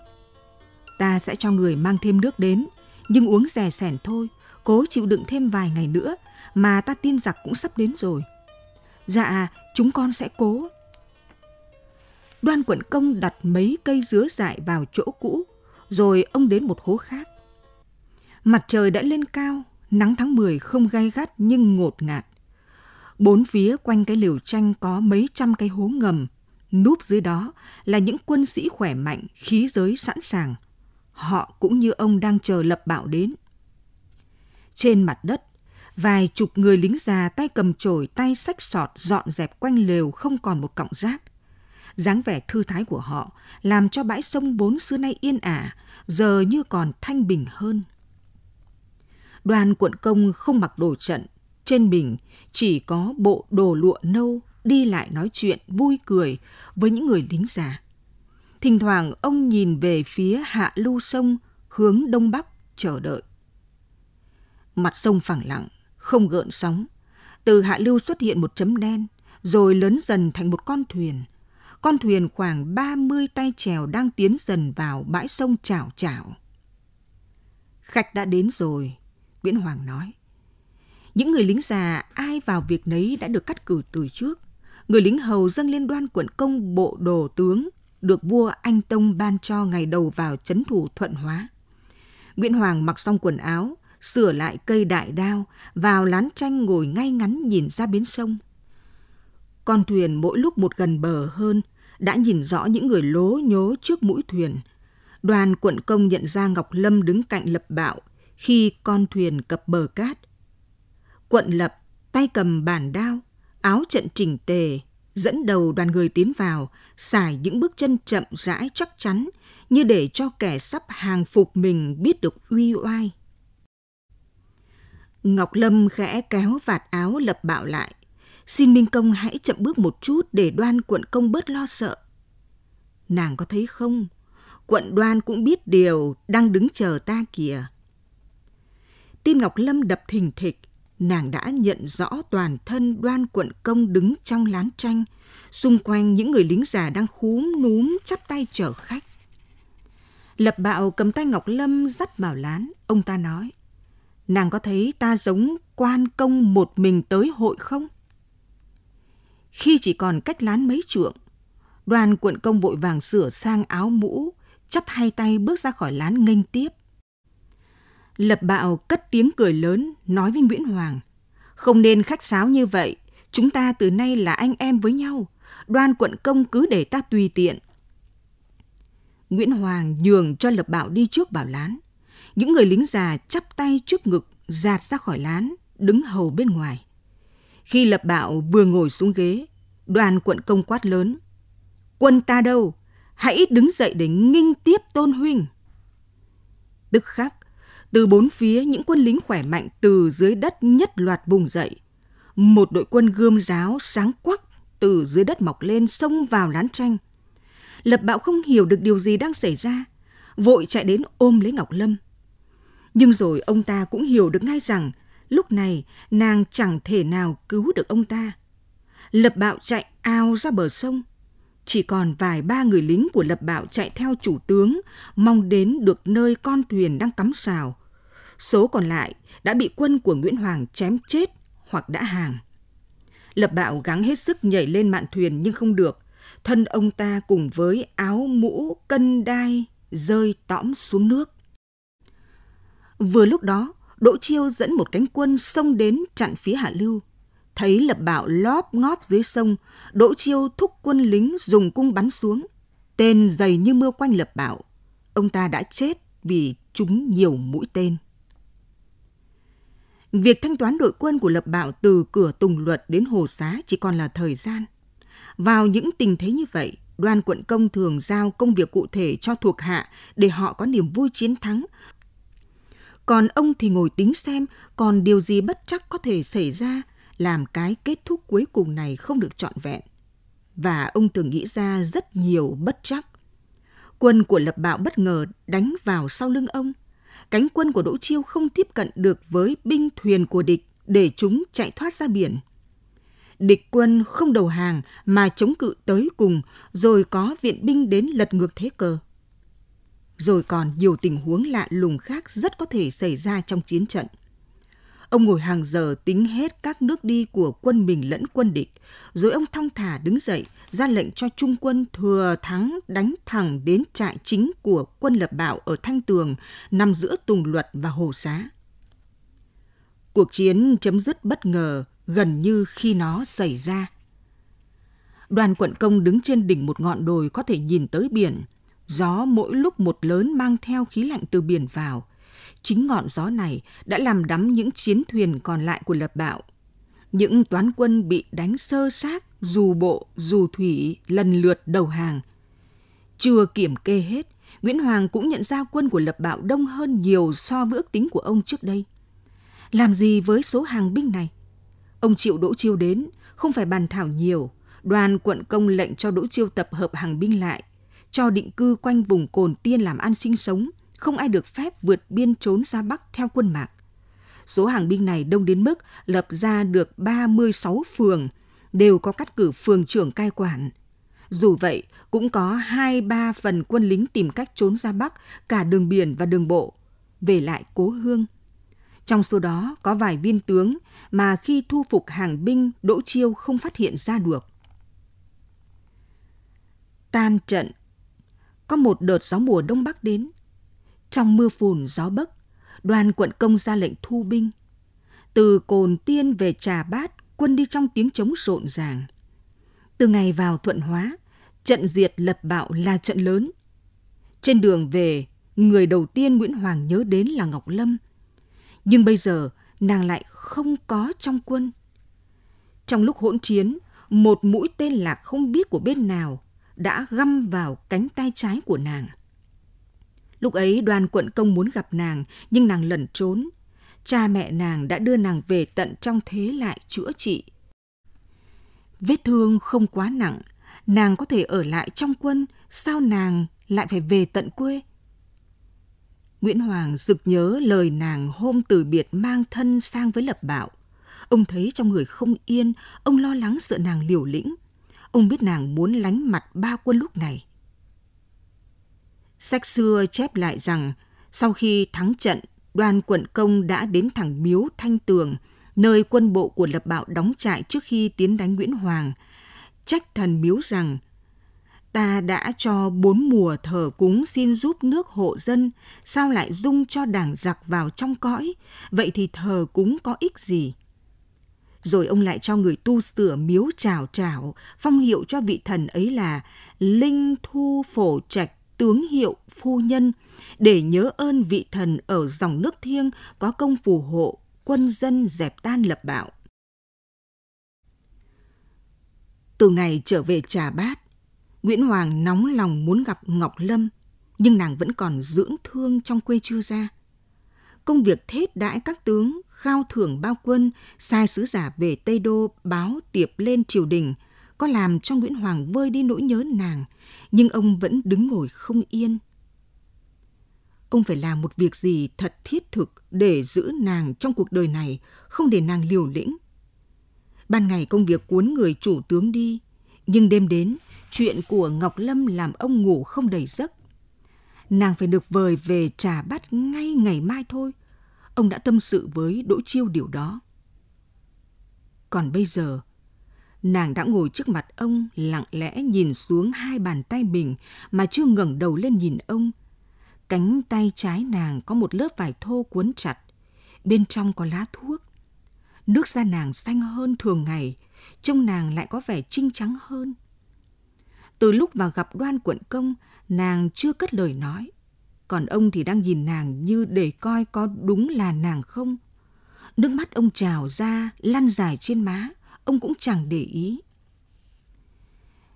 Ta sẽ cho người mang thêm nước đến, nhưng uống rẻ sẻn thôi cố chịu đựng thêm vài ngày nữa mà ta tin giặc cũng sắp đến rồi. Dạ, chúng con sẽ cố. Đoan quận công đặt mấy cây dứa dại vào chỗ cũ, rồi ông đến một hố khác. Mặt trời đã lên cao, nắng tháng 10 không gay gắt nhưng ngột ngạt. Bốn phía quanh cái liều tranh có mấy trăm cái hố ngầm, núp dưới đó là những quân sĩ khỏe mạnh, khí giới sẵn sàng. Họ cũng như ông đang chờ lập bạo đến – trên mặt đất, vài chục người lính già tay cầm chổi tay sách sọt dọn dẹp quanh lều không còn một cọng rác. dáng vẻ thư thái của họ làm cho bãi sông bốn xưa nay yên ả, giờ như còn thanh bình hơn. Đoàn quận công không mặc đồ trận, trên mình chỉ có bộ đồ lụa nâu đi lại nói chuyện vui cười với những người lính già. Thỉnh thoảng ông nhìn về phía hạ lưu sông hướng đông bắc chờ đợi. Mặt sông phẳng lặng, không gợn sóng. Từ hạ lưu xuất hiện một chấm đen, rồi lớn dần thành một con thuyền. Con thuyền khoảng 30 tay chèo đang tiến dần vào bãi sông chảo chảo. Khách đã đến rồi, Nguyễn Hoàng nói. Những người lính già ai vào việc nấy đã được cắt cử từ trước. Người lính hầu dâng lên đoan quận công bộ đồ tướng được vua Anh Tông ban cho ngày đầu vào chấn thủ Thuận Hóa. Nguyễn Hoàng mặc xong quần áo, sửa lại cây đại đao, vào lán tranh ngồi ngay ngắn nhìn ra bến sông. Con thuyền mỗi lúc một gần bờ hơn, đã nhìn rõ những người lố nhố trước mũi thuyền. Đoàn quận công nhận ra Ngọc Lâm đứng cạnh lập bạo khi con thuyền cập bờ cát. Quận lập, tay cầm bản đao, áo trận chỉnh tề, dẫn đầu đoàn người tiến vào, xài những bước chân chậm rãi chắc chắn như để cho kẻ sắp hàng phục mình biết được uy oai. Ngọc Lâm khẽ kéo vạt áo lập bạo lại. Xin Minh Công hãy chậm bước một chút để đoan quận công bớt lo sợ. Nàng có thấy không? Quận đoan cũng biết điều đang đứng chờ ta kìa. Tim Ngọc Lâm đập thình thịch, nàng đã nhận rõ toàn thân đoan quận công đứng trong lán tranh, xung quanh những người lính già đang khúm núm chắp tay chở khách. Lập bạo cầm tay Ngọc Lâm dắt vào lán, ông ta nói – nàng có thấy ta giống quan công một mình tới hội không? Khi chỉ còn cách lán mấy trượng, đoàn quận công vội vàng sửa sang áo mũ, chắp hai tay bước ra khỏi lán nghênh tiếp. Lập bạo cất tiếng cười lớn, nói với Nguyễn Hoàng, không nên khách sáo như vậy, chúng ta từ nay là anh em với nhau, Đoàn quận công cứ để ta tùy tiện. Nguyễn Hoàng nhường cho Lập Bảo đi trước bảo lán. Những người lính già chắp tay trước ngực, giạt ra khỏi lán, đứng hầu bên ngoài. Khi lập bạo vừa ngồi xuống ghế, đoàn quận công quát lớn. Quân ta đâu? Hãy đứng dậy để nghinh tiếp tôn huynh. Tức khắc, từ bốn phía những quân lính khỏe mạnh từ dưới đất nhất loạt vùng dậy. Một đội quân gươm giáo sáng quắc từ dưới đất mọc lên xông vào lán tranh. Lập bạo không hiểu được điều gì đang xảy ra, vội chạy đến ôm lấy Ngọc Lâm. Nhưng rồi ông ta cũng hiểu được ngay rằng lúc này nàng chẳng thể nào cứu được ông ta. Lập bạo chạy ao ra bờ sông. Chỉ còn vài ba người lính của lập bạo chạy theo chủ tướng, mong đến được nơi con thuyền đang cắm sào. Số còn lại đã bị quân của Nguyễn Hoàng chém chết hoặc đã hàng. Lập bạo gắng hết sức nhảy lên mạn thuyền nhưng không được. Thân ông ta cùng với áo mũ cân đai rơi tõm xuống nước. Vừa lúc đó, Đỗ Chiêu dẫn một cánh quân xông đến chặn phía Hạ Lưu. Thấy lập Bảo lóp ngóp dưới sông, Đỗ Chiêu thúc quân lính dùng cung bắn xuống. Tên dày như mưa quanh lập Bảo Ông ta đã chết vì trúng nhiều mũi tên. Việc thanh toán đội quân của lập Bảo từ cửa Tùng Luật đến Hồ Xá chỉ còn là thời gian. Vào những tình thế như vậy, đoàn quận công thường giao công việc cụ thể cho thuộc hạ để họ có niềm vui chiến thắng, còn ông thì ngồi tính xem còn điều gì bất chắc có thể xảy ra làm cái kết thúc cuối cùng này không được trọn vẹn. Và ông từng nghĩ ra rất nhiều bất chắc. Quân của lập bạo bất ngờ đánh vào sau lưng ông. Cánh quân của Đỗ Chiêu không tiếp cận được với binh thuyền của địch để chúng chạy thoát ra biển. Địch quân không đầu hàng mà chống cự tới cùng rồi có viện binh đến lật ngược thế cờ rồi còn nhiều tình huống lạ lùng khác rất có thể xảy ra trong chiến trận. Ông ngồi hàng giờ tính hết các nước đi của quân mình lẫn quân địch, rồi ông thong thả đứng dậy, ra lệnh cho trung quân thừa thắng đánh thẳng đến trại chính của quân lập bạo ở Thanh Tường, nằm giữa Tùng Luật và Hồ Xá. Cuộc chiến chấm dứt bất ngờ gần như khi nó xảy ra. Đoàn quận công đứng trên đỉnh một ngọn đồi có thể nhìn tới biển – Gió mỗi lúc một lớn mang theo khí lạnh từ biển vào. Chính ngọn gió này đã làm đắm những chiến thuyền còn lại của lập bạo. Những toán quân bị đánh sơ xác, dù bộ, dù thủy lần lượt đầu hàng. Chưa kiểm kê hết, Nguyễn Hoàng cũng nhận ra quân của lập bạo đông hơn nhiều so với ước tính của ông trước đây. Làm gì với số hàng binh này? Ông chịu Đỗ Chiêu đến, không phải bàn thảo nhiều. Đoàn quận công lệnh cho Đỗ Chiêu tập hợp hàng binh lại – cho định cư quanh vùng cồn tiên làm ăn sinh sống, không ai được phép vượt biên trốn ra Bắc theo quân mạc. Số hàng binh này đông đến mức lập ra được 36 phường, đều có cắt cử phường trưởng cai quản. Dù vậy, cũng có 2-3 phần quân lính tìm cách trốn ra Bắc, cả đường biển và đường bộ, về lại cố hương. Trong số đó có vài viên tướng mà khi thu phục hàng binh Đỗ Chiêu không phát hiện ra được. Tan trận có một đợt gió mùa đông bắc đến. Trong mưa phùn gió bấc, đoàn quận công ra lệnh thu binh. Từ Cồn Tiên về Trà Bát, quân đi trong tiếng trống rộn ràng. Từ ngày vào Thuận Hóa, trận diệt lập bạo là trận lớn. Trên đường về, người đầu tiên Nguyễn Hoàng nhớ đến là Ngọc Lâm. Nhưng bây giờ, nàng lại không có trong quân. Trong lúc hỗn chiến, một mũi tên lạc không biết của bên nào đã găm vào cánh tay trái của nàng. Lúc ấy đoàn quận công muốn gặp nàng nhưng nàng lẩn trốn. Cha mẹ nàng đã đưa nàng về tận trong thế lại chữa trị. Vết thương không quá nặng, nàng có thể ở lại trong quân, sao nàng lại phải về tận quê? Nguyễn Hoàng rực nhớ lời nàng hôm từ biệt mang thân sang với lập bạo. Ông thấy trong người không yên, ông lo lắng sợ nàng liều lĩnh – Ông biết nàng muốn lánh mặt ba quân lúc này. Sách xưa chép lại rằng, sau khi thắng trận, đoàn quận công đã đến thẳng miếu Thanh Tường, nơi quân bộ của Lập Bạo đóng trại trước khi tiến đánh Nguyễn Hoàng, trách thần miếu rằng ta đã cho bốn mùa thờ cúng xin giúp nước hộ dân, sao lại dung cho đảng giặc vào trong cõi, vậy thì thờ cúng có ích gì? rồi ông lại cho người tu sửa miếu trào trào, phong hiệu cho vị thần ấy là Linh Thu Phổ Trạch Tướng Hiệu Phu Nhân, để nhớ ơn vị thần ở dòng nước thiêng có công phù hộ quân dân dẹp tan lập bạo. Từ ngày trở về Trà Bát, Nguyễn Hoàng nóng lòng muốn gặp Ngọc Lâm, nhưng nàng vẫn còn dưỡng thương trong quê chưa ra. Công việc thết đãi các tướng khao thưởng bao quân, sai sứ giả về Tây Đô báo tiệp lên triều đình, có làm cho Nguyễn Hoàng vơi đi nỗi nhớ nàng, nhưng ông vẫn đứng ngồi không yên. Ông phải làm một việc gì thật thiết thực để giữ nàng trong cuộc đời này, không để nàng liều lĩnh. Ban ngày công việc cuốn người chủ tướng đi, nhưng đêm đến, chuyện của Ngọc Lâm làm ông ngủ không đầy giấc. Nàng phải được vời về trà bát ngay ngày mai thôi – ông đã tâm sự với Đỗ Chiêu điều đó. Còn bây giờ, nàng đã ngồi trước mặt ông lặng lẽ nhìn xuống hai bàn tay mình mà chưa ngẩng đầu lên nhìn ông. Cánh tay trái nàng có một lớp vải thô cuốn chặt, bên trong có lá thuốc. Nước da nàng xanh hơn thường ngày, trông nàng lại có vẻ trinh trắng hơn. Từ lúc vào gặp đoan quận công, nàng chưa cất lời nói còn ông thì đang nhìn nàng như để coi có đúng là nàng không. Nước mắt ông trào ra, lăn dài trên má, ông cũng chẳng để ý.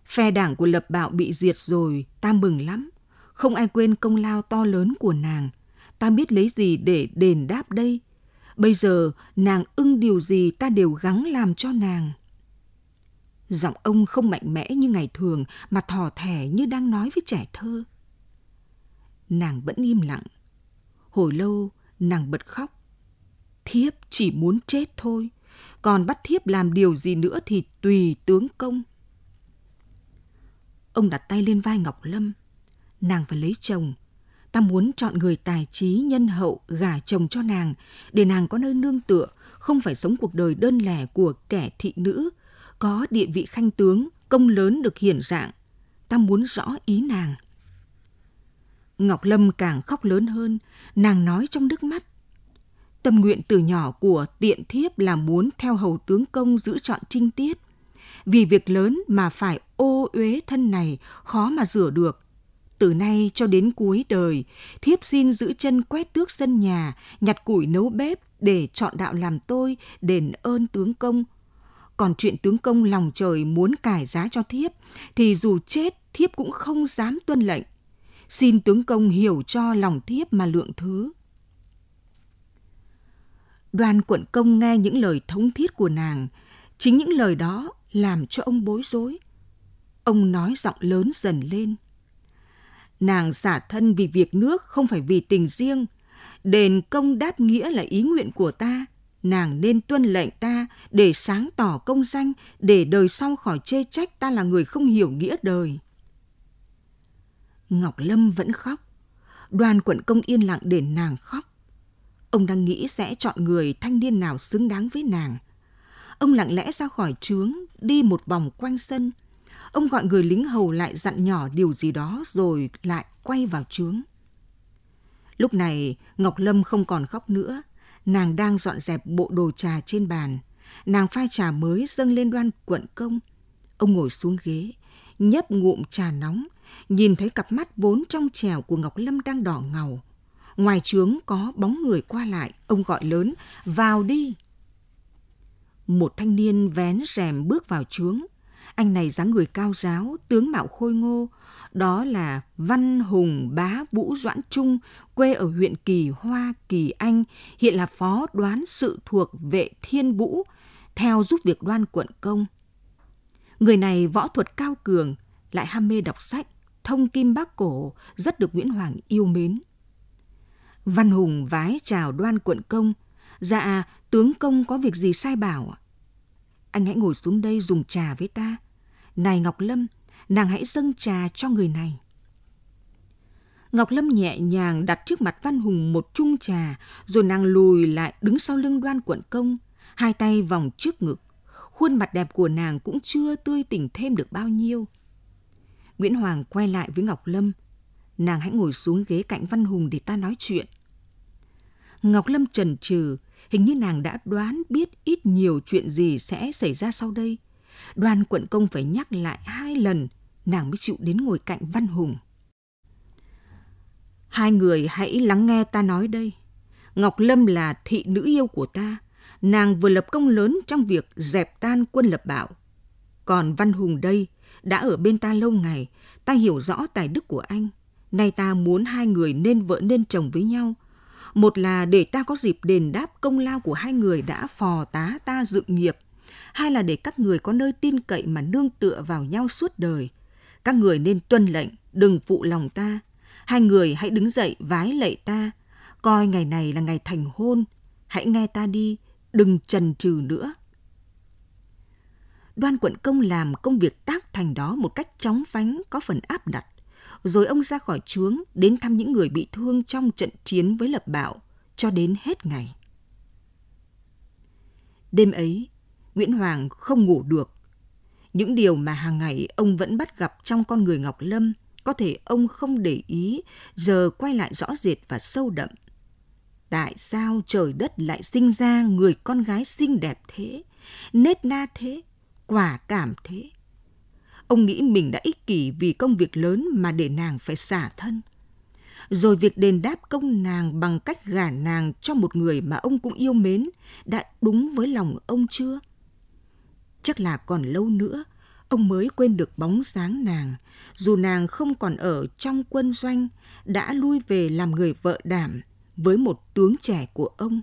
Phe đảng của Lập Bạo bị diệt rồi, ta mừng lắm. Không ai quên công lao to lớn của nàng. Ta biết lấy gì để đền đáp đây. Bây giờ nàng ưng điều gì ta đều gắng làm cho nàng. Giọng ông không mạnh mẽ như ngày thường mà thò thẻ như đang nói với trẻ thơ nàng vẫn im lặng. Hồi lâu, nàng bật khóc. Thiếp chỉ muốn chết thôi, còn bắt thiếp làm điều gì nữa thì tùy tướng công. Ông đặt tay lên vai Ngọc Lâm. Nàng phải lấy chồng. Ta muốn chọn người tài trí, nhân hậu, gả chồng cho nàng, để nàng có nơi nương tựa, không phải sống cuộc đời đơn lẻ của kẻ thị nữ, có địa vị khanh tướng, công lớn được hiển dạng. Ta muốn rõ ý nàng. Ngọc Lâm càng khóc lớn hơn, nàng nói trong nước mắt. Tâm nguyện từ nhỏ của tiện thiếp là muốn theo hầu tướng công giữ chọn trinh tiết. Vì việc lớn mà phải ô uế thân này khó mà rửa được. Từ nay cho đến cuối đời, thiếp xin giữ chân quét tước sân nhà, nhặt củi nấu bếp để chọn đạo làm tôi, đền ơn tướng công. Còn chuyện tướng công lòng trời muốn cải giá cho thiếp, thì dù chết thiếp cũng không dám tuân lệnh. Xin tướng công hiểu cho lòng thiếp mà lượng thứ. Đoàn quận công nghe những lời thống thiết của nàng, chính những lời đó làm cho ông bối rối. Ông nói giọng lớn dần lên. Nàng xả thân vì việc nước không phải vì tình riêng. Đền công đáp nghĩa là ý nguyện của ta. Nàng nên tuân lệnh ta để sáng tỏ công danh, để đời sau khỏi chê trách ta là người không hiểu nghĩa đời. Ngọc Lâm vẫn khóc. Đoàn quận công yên lặng để nàng khóc. Ông đang nghĩ sẽ chọn người thanh niên nào xứng đáng với nàng. Ông lặng lẽ ra khỏi trướng, đi một vòng quanh sân. Ông gọi người lính hầu lại dặn nhỏ điều gì đó rồi lại quay vào trướng. Lúc này, Ngọc Lâm không còn khóc nữa. Nàng đang dọn dẹp bộ đồ trà trên bàn. Nàng pha trà mới dâng lên đoan quận công. Ông ngồi xuống ghế, nhấp ngụm trà nóng, nhìn thấy cặp mắt vốn trong trèo của Ngọc Lâm đang đỏ ngầu. Ngoài trướng có bóng người qua lại, ông gọi lớn, vào đi. Một thanh niên vén rèm bước vào trướng. Anh này dáng người cao giáo, tướng mạo khôi ngô. Đó là Văn Hùng Bá Vũ Doãn Trung, quê ở huyện Kỳ Hoa, Kỳ Anh, hiện là phó đoán sự thuộc vệ thiên vũ, theo giúp việc đoan quận công. Người này võ thuật cao cường, lại ham mê đọc sách thông kim bác cổ rất được Nguyễn Hoàng yêu mến. Văn Hùng vái chào đoan quận công. Dạ, tướng công có việc gì sai bảo Anh hãy ngồi xuống đây dùng trà với ta. Này Ngọc Lâm, nàng hãy dâng trà cho người này. Ngọc Lâm nhẹ nhàng đặt trước mặt Văn Hùng một chung trà, rồi nàng lùi lại đứng sau lưng đoan quận công, hai tay vòng trước ngực. Khuôn mặt đẹp của nàng cũng chưa tươi tỉnh thêm được bao nhiêu. Nguyễn Hoàng quay lại với Ngọc Lâm. Nàng hãy ngồi xuống ghế cạnh Văn Hùng để ta nói chuyện. Ngọc Lâm trần trừ, hình như nàng đã đoán biết ít nhiều chuyện gì sẽ xảy ra sau đây. Đoàn quận công phải nhắc lại hai lần, nàng mới chịu đến ngồi cạnh Văn Hùng. Hai người hãy lắng nghe ta nói đây. Ngọc Lâm là thị nữ yêu của ta. Nàng vừa lập công lớn trong việc dẹp tan quân lập bảo. Còn Văn Hùng đây đã ở bên ta lâu ngày, ta hiểu rõ tài đức của anh. Nay ta muốn hai người nên vợ nên chồng với nhau. Một là để ta có dịp đền đáp công lao của hai người đã phò tá ta dựng nghiệp. Hai là để các người có nơi tin cậy mà nương tựa vào nhau suốt đời. Các người nên tuân lệnh, đừng phụ lòng ta. Hai người hãy đứng dậy vái lạy ta. Coi ngày này là ngày thành hôn. Hãy nghe ta đi, đừng chần chừ nữa. Đoan quận công làm công việc tác thành đó một cách chóng vánh có phần áp đặt. Rồi ông ra khỏi trướng đến thăm những người bị thương trong trận chiến với lập bạo cho đến hết ngày. Đêm ấy, Nguyễn Hoàng không ngủ được. Những điều mà hàng ngày ông vẫn bắt gặp trong con người Ngọc Lâm có thể ông không để ý, giờ quay lại rõ rệt và sâu đậm. Tại sao trời đất lại sinh ra người con gái xinh đẹp thế, nết na thế, quả cảm thế. Ông nghĩ mình đã ích kỷ vì công việc lớn mà để nàng phải xả thân. Rồi việc đền đáp công nàng bằng cách gả nàng cho một người mà ông cũng yêu mến đã đúng với lòng ông chưa? Chắc là còn lâu nữa, ông mới quên được bóng dáng nàng, dù nàng không còn ở trong quân doanh, đã lui về làm người vợ đảm với một tướng trẻ của ông.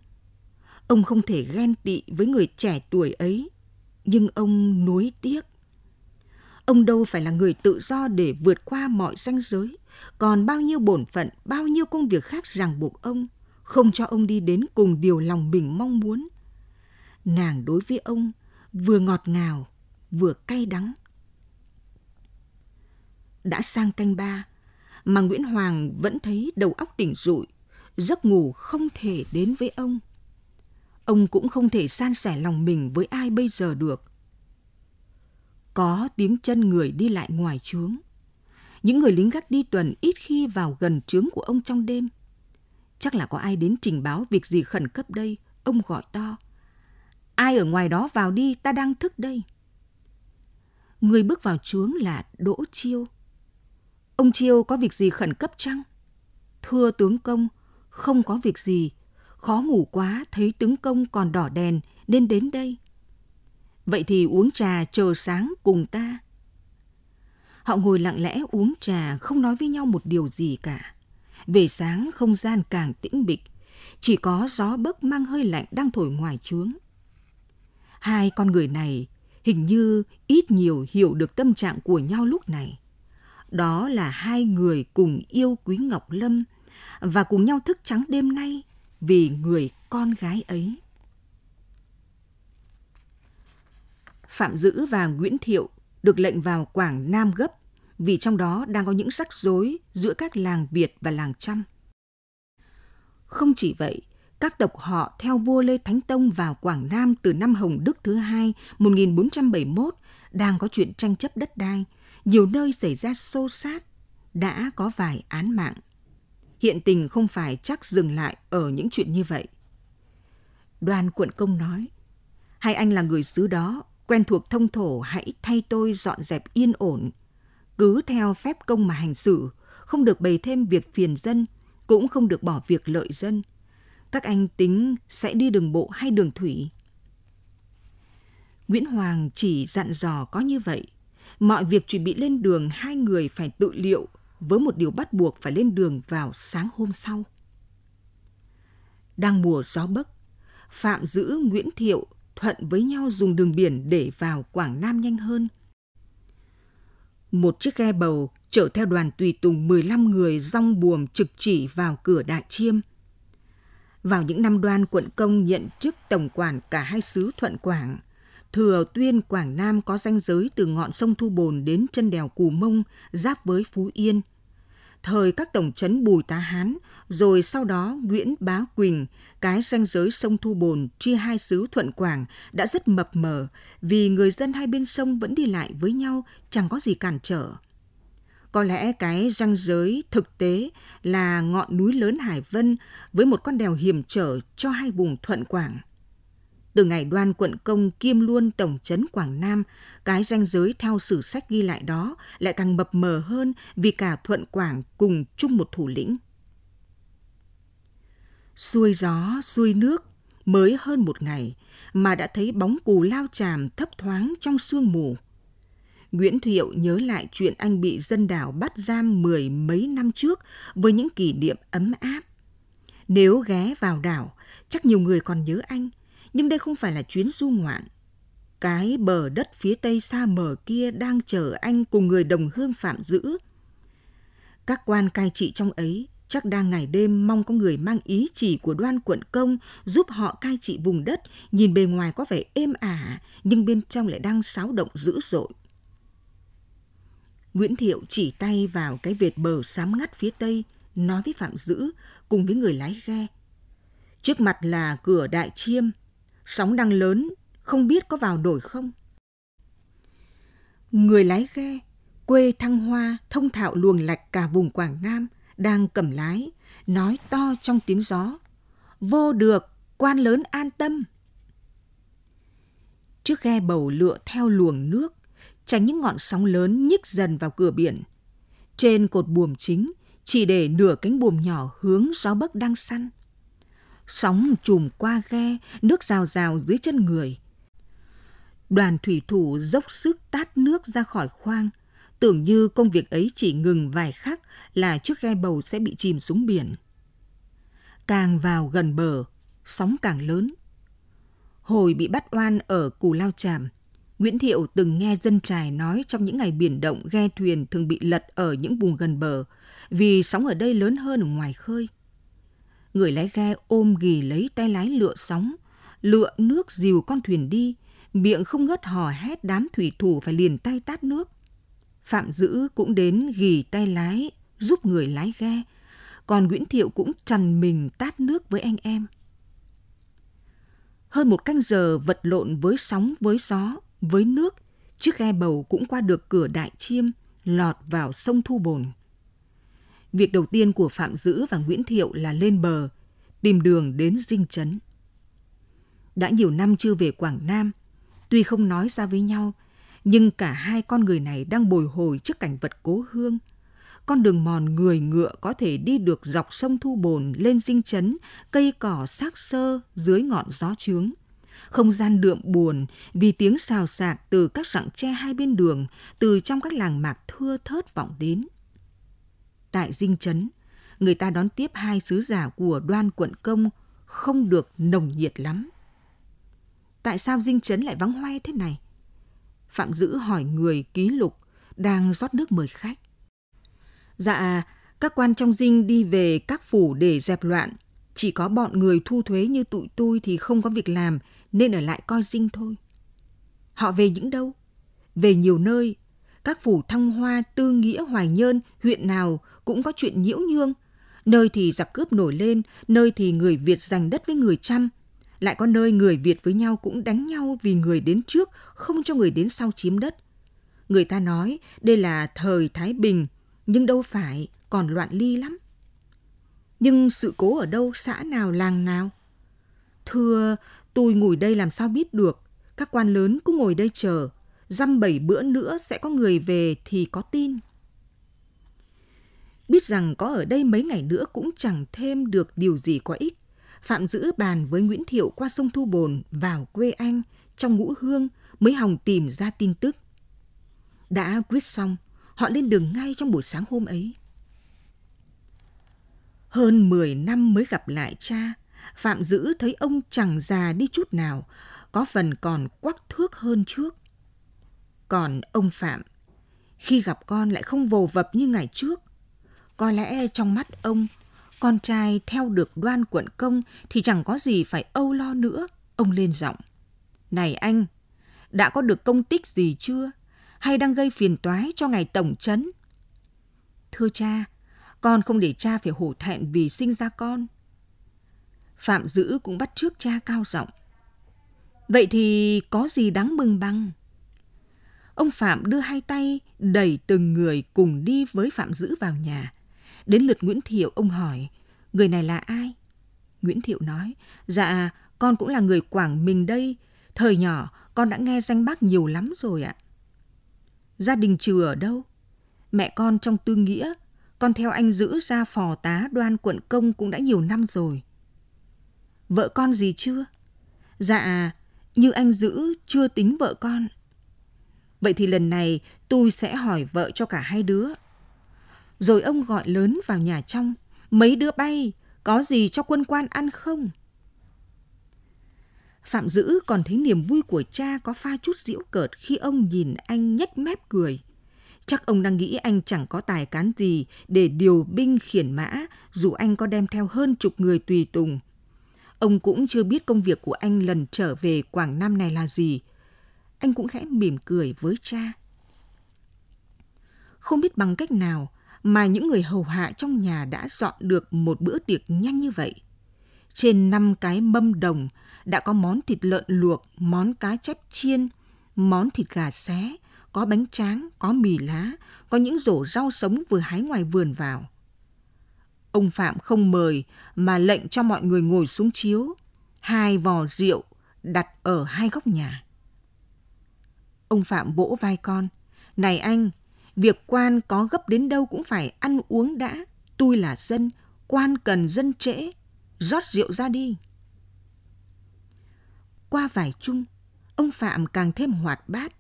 Ông không thể ghen tị với người trẻ tuổi ấy, nhưng ông nuối tiếc. Ông đâu phải là người tự do để vượt qua mọi ranh giới, còn bao nhiêu bổn phận, bao nhiêu công việc khác ràng buộc ông, không cho ông đi đến cùng điều lòng mình mong muốn. Nàng đối với ông vừa ngọt ngào, vừa cay đắng. Đã sang canh ba, mà Nguyễn Hoàng vẫn thấy đầu óc tỉnh rụi, giấc ngủ không thể đến với ông ông cũng không thể san sẻ lòng mình với ai bây giờ được. Có tiếng chân người đi lại ngoài trướng. Những người lính gác đi tuần ít khi vào gần trướng của ông trong đêm. Chắc là có ai đến trình báo việc gì khẩn cấp đây, ông gọi to. Ai ở ngoài đó vào đi, ta đang thức đây. Người bước vào trướng là Đỗ Chiêu. Ông Chiêu có việc gì khẩn cấp chăng? Thưa tướng công, không có việc gì, khó ngủ quá thấy tướng công còn đỏ đèn nên đến đây. Vậy thì uống trà chờ sáng cùng ta. Họ ngồi lặng lẽ uống trà không nói với nhau một điều gì cả. Về sáng không gian càng tĩnh bịch, chỉ có gió bấc mang hơi lạnh đang thổi ngoài trướng. Hai con người này hình như ít nhiều hiểu được tâm trạng của nhau lúc này. Đó là hai người cùng yêu Quý Ngọc Lâm và cùng nhau thức trắng đêm nay vì người con gái ấy. Phạm Dữ và Nguyễn Thiệu được lệnh vào Quảng Nam gấp vì trong đó đang có những rắc rối giữa các làng Việt và làng Trăm. Không chỉ vậy, các tộc họ theo vua Lê Thánh Tông vào Quảng Nam từ năm Hồng Đức thứ hai 1471 đang có chuyện tranh chấp đất đai, nhiều nơi xảy ra xô xát, đã có vài án mạng hiện tình không phải chắc dừng lại ở những chuyện như vậy. Đoàn quận công nói, hai anh là người xứ đó, quen thuộc thông thổ hãy thay tôi dọn dẹp yên ổn. Cứ theo phép công mà hành xử, không được bày thêm việc phiền dân, cũng không được bỏ việc lợi dân. Các anh tính sẽ đi đường bộ hay đường thủy? Nguyễn Hoàng chỉ dặn dò có như vậy. Mọi việc chuẩn bị lên đường hai người phải tự liệu với một điều bắt buộc phải lên đường vào sáng hôm sau. Đang mùa gió bấc, Phạm giữ Nguyễn Thiệu thuận với nhau dùng đường biển để vào Quảng Nam nhanh hơn. Một chiếc ghe bầu chở theo đoàn tùy tùng 15 người rong buồm trực chỉ vào cửa Đại Chiêm. Vào những năm đoan quận công nhận chức tổng quản cả hai xứ Thuận Quảng, Thừa Tuyên Quảng Nam có ranh giới từ ngọn sông Thu Bồn đến chân đèo Cù Mông, giáp với Phú Yên. Thời các tổng trấn Bùi Tá Hán, rồi sau đó Nguyễn Bá Quỳnh, cái ranh giới sông Thu Bồn chia hai xứ Thuận Quảng đã rất mập mờ vì người dân hai bên sông vẫn đi lại với nhau chẳng có gì cản trở. Có lẽ cái ranh giới thực tế là ngọn núi lớn Hải Vân với một con đèo hiểm trở cho hai vùng Thuận Quảng – từ ngày đoan quận công kiêm luôn tổng trấn Quảng Nam, cái ranh giới theo sử sách ghi lại đó lại càng mập mờ hơn vì cả thuận Quảng cùng chung một thủ lĩnh. Xuôi gió, xuôi nước, mới hơn một ngày mà đã thấy bóng cù lao tràm thấp thoáng trong sương mù. Nguyễn Thụy Hiệu nhớ lại chuyện anh bị dân đảo bắt giam mười mấy năm trước với những kỷ niệm ấm áp. Nếu ghé vào đảo, chắc nhiều người còn nhớ anh, nhưng đây không phải là chuyến du ngoạn. Cái bờ đất phía tây xa mờ kia đang chờ anh cùng người đồng hương phạm giữ. Các quan cai trị trong ấy chắc đang ngày đêm mong có người mang ý chỉ của đoan quận công giúp họ cai trị vùng đất nhìn bề ngoài có vẻ êm ả nhưng bên trong lại đang xáo động dữ dội. Nguyễn Thiệu chỉ tay vào cái vệt bờ sám ngắt phía tây, nói với Phạm Dữ cùng với người lái ghe. Trước mặt là cửa Đại Chiêm, sóng đang lớn, không biết có vào nổi không. Người lái ghe, quê Thăng Hoa, thông thạo luồng lạch cả vùng Quảng Nam, đang cầm lái, nói to trong tiếng gió. Vô được, quan lớn an tâm. trước ghe bầu lựa theo luồng nước, tránh những ngọn sóng lớn nhích dần vào cửa biển. Trên cột buồm chính, chỉ để nửa cánh buồm nhỏ hướng gió bấc đang săn sóng chùm qua ghe, nước rào rào dưới chân người. Đoàn thủy thủ dốc sức tát nước ra khỏi khoang, tưởng như công việc ấy chỉ ngừng vài khắc là chiếc ghe bầu sẽ bị chìm xuống biển. Càng vào gần bờ, sóng càng lớn. Hồi bị bắt oan ở Cù Lao tràm, Nguyễn Thiệu từng nghe dân trài nói trong những ngày biển động ghe thuyền thường bị lật ở những vùng gần bờ vì sóng ở đây lớn hơn ở ngoài khơi người lái ghe ôm ghì lấy tay lái lựa sóng, lựa nước dìu con thuyền đi, miệng không ngớt hò hét đám thủy thủ phải liền tay tát nước. Phạm Dữ cũng đến ghì tay lái, giúp người lái ghe, còn Nguyễn Thiệu cũng chằn mình tát nước với anh em. Hơn một canh giờ vật lộn với sóng, với gió, với nước, chiếc ghe bầu cũng qua được cửa đại chiêm, lọt vào sông Thu Bồn. Việc đầu tiên của Phạm Dữ và Nguyễn Thiệu là lên bờ, tìm đường đến dinh trấn. Đã nhiều năm chưa về Quảng Nam, tuy không nói ra với nhau, nhưng cả hai con người này đang bồi hồi trước cảnh vật cố hương. Con đường mòn người ngựa có thể đi được dọc sông Thu Bồn lên dinh chấn, cây cỏ xác sơ dưới ngọn gió trướng. Không gian đượm buồn vì tiếng xào xạc từ các rặng tre hai bên đường, từ trong các làng mạc thưa thớt vọng đến tại dinh chấn, người ta đón tiếp hai sứ giả của đoan quận công không được nồng nhiệt lắm. Tại sao dinh chấn lại vắng hoe thế này? Phạm Dữ hỏi người ký lục đang rót nước mời khách. Dạ, các quan trong dinh đi về các phủ để dẹp loạn. Chỉ có bọn người thu thuế như tụi tôi thì không có việc làm nên ở lại coi dinh thôi. Họ về những đâu? Về nhiều nơi. Các phủ Thăng Hoa, Tư Nghĩa, Hoài Nhơn, huyện nào cũng có chuyện nhiễu nhương. Nơi thì giặc cướp nổi lên, nơi thì người Việt giành đất với người Trăm. Lại có nơi người Việt với nhau cũng đánh nhau vì người đến trước, không cho người đến sau chiếm đất. Người ta nói đây là thời Thái Bình, nhưng đâu phải, còn loạn ly lắm. Nhưng sự cố ở đâu, xã nào, làng nào? Thưa, tôi ngồi đây làm sao biết được, các quan lớn cứ ngồi đây chờ, dăm bảy bữa nữa sẽ có người về thì có tin biết rằng có ở đây mấy ngày nữa cũng chẳng thêm được điều gì có ích. Phạm giữ bàn với Nguyễn Thiệu qua sông Thu Bồn vào quê anh trong ngũ hương mới hòng tìm ra tin tức. Đã quyết xong, họ lên đường ngay trong buổi sáng hôm ấy. Hơn 10 năm mới gặp lại cha, Phạm Dữ thấy ông chẳng già đi chút nào, có phần còn quắc thước hơn trước. Còn ông Phạm, khi gặp con lại không vồ vập như ngày trước, có lẽ trong mắt ông, con trai theo được đoan quận công thì chẳng có gì phải âu lo nữa. Ông lên giọng. Này anh, đã có được công tích gì chưa? Hay đang gây phiền toái cho ngài tổng trấn? Thưa cha, con không để cha phải hổ thẹn vì sinh ra con. Phạm Dữ cũng bắt trước cha cao giọng. Vậy thì có gì đáng mừng bằng? Ông Phạm đưa hai tay đẩy từng người cùng đi với Phạm Dữ vào nhà, Đến lượt Nguyễn Thiệu, ông hỏi, người này là ai? Nguyễn Thiệu nói, dạ, con cũng là người Quảng mình đây. Thời nhỏ, con đã nghe danh bác nhiều lắm rồi ạ. Gia đình trừ ở đâu? Mẹ con trong tư nghĩa, con theo anh giữ ra phò tá đoan quận công cũng đã nhiều năm rồi. Vợ con gì chưa? Dạ, như anh giữ chưa tính vợ con. Vậy thì lần này tôi sẽ hỏi vợ cho cả hai đứa. Rồi ông gọi lớn vào nhà trong, mấy đứa bay, có gì cho quân quan ăn không? Phạm Dữ còn thấy niềm vui của cha có pha chút giễu cợt khi ông nhìn anh nhếch mép cười. Chắc ông đang nghĩ anh chẳng có tài cán gì để điều binh khiển mã dù anh có đem theo hơn chục người tùy tùng. Ông cũng chưa biết công việc của anh lần trở về Quảng Nam này là gì. Anh cũng khẽ mỉm cười với cha. Không biết bằng cách nào, mà những người hầu hạ trong nhà đã dọn được một bữa tiệc nhanh như vậy. Trên năm cái mâm đồng đã có món thịt lợn luộc, món cá chép chiên, món thịt gà xé, có bánh tráng, có mì lá, có những rổ rau sống vừa hái ngoài vườn vào. Ông Phạm không mời mà lệnh cho mọi người ngồi xuống chiếu, hai vò rượu đặt ở hai góc nhà. Ông Phạm bỗ vai con. Này anh, Việc quan có gấp đến đâu cũng phải ăn uống đã, tôi là dân, quan cần dân trễ, rót rượu ra đi. Qua vài chung, ông Phạm càng thêm hoạt bát.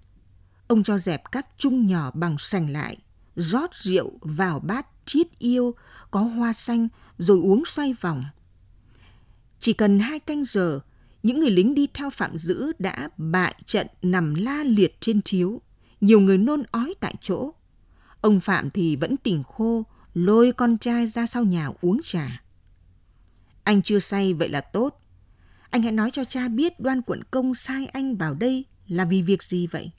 Ông cho dẹp các chung nhỏ bằng sành lại, rót rượu vào bát chiết yêu, có hoa xanh rồi uống xoay vòng. Chỉ cần hai canh giờ, những người lính đi theo phạm giữ đã bại trận nằm la liệt trên chiếu. Nhiều người nôn ói tại chỗ. Ông Phạm thì vẫn tỉnh khô, lôi con trai ra sau nhà uống trà. Anh chưa say vậy là tốt. Anh hãy nói cho cha biết đoan quận công sai anh vào đây là vì việc gì vậy?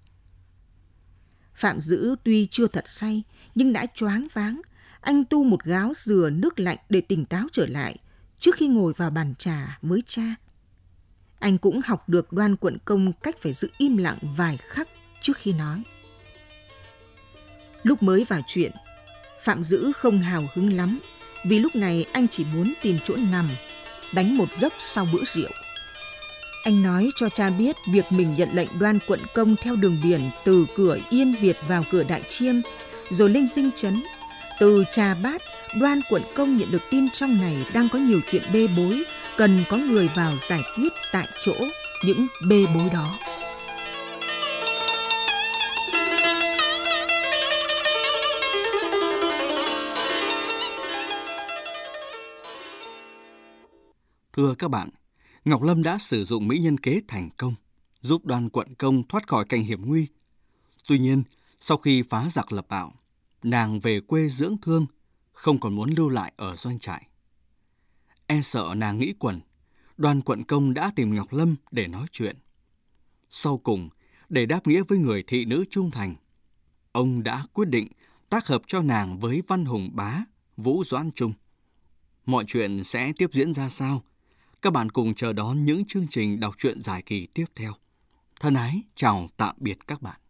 Phạm Dữ tuy chưa thật say nhưng đã choáng váng. Anh tu một gáo dừa nước lạnh để tỉnh táo trở lại trước khi ngồi vào bàn trà với cha. Anh cũng học được đoan quận công cách phải giữ im lặng vài khắc trước khi nói. Lúc mới vào chuyện, Phạm Dữ không hào hứng lắm vì lúc này anh chỉ muốn tìm chỗ nằm, đánh một giấc sau bữa rượu. Anh nói cho cha biết việc mình nhận lệnh đoan quận công theo đường biển từ cửa Yên Việt vào cửa Đại Chiêm, rồi lên dinh chấn. Từ trà bát, đoan quận công nhận được tin trong này đang có nhiều chuyện bê bối, cần có người vào giải quyết tại chỗ những bê bối đó. Thưa các bạn, Ngọc Lâm đã sử dụng mỹ nhân kế thành công, giúp đoàn quận công thoát khỏi cảnh hiểm nguy. Tuy nhiên, sau khi phá giặc lập bạo, nàng về quê dưỡng thương, không còn muốn lưu lại ở doanh trại. E sợ nàng nghĩ quẩn, đoàn quận công đã tìm Ngọc Lâm để nói chuyện. Sau cùng, để đáp nghĩa với người thị nữ trung thành, ông đã quyết định tác hợp cho nàng với Văn Hùng Bá, Vũ Doãn Trung. Mọi chuyện sẽ tiếp diễn ra sao? Các bạn cùng chờ đón những chương trình đọc truyện dài kỳ tiếp theo. Thân ái, chào tạm biệt các bạn.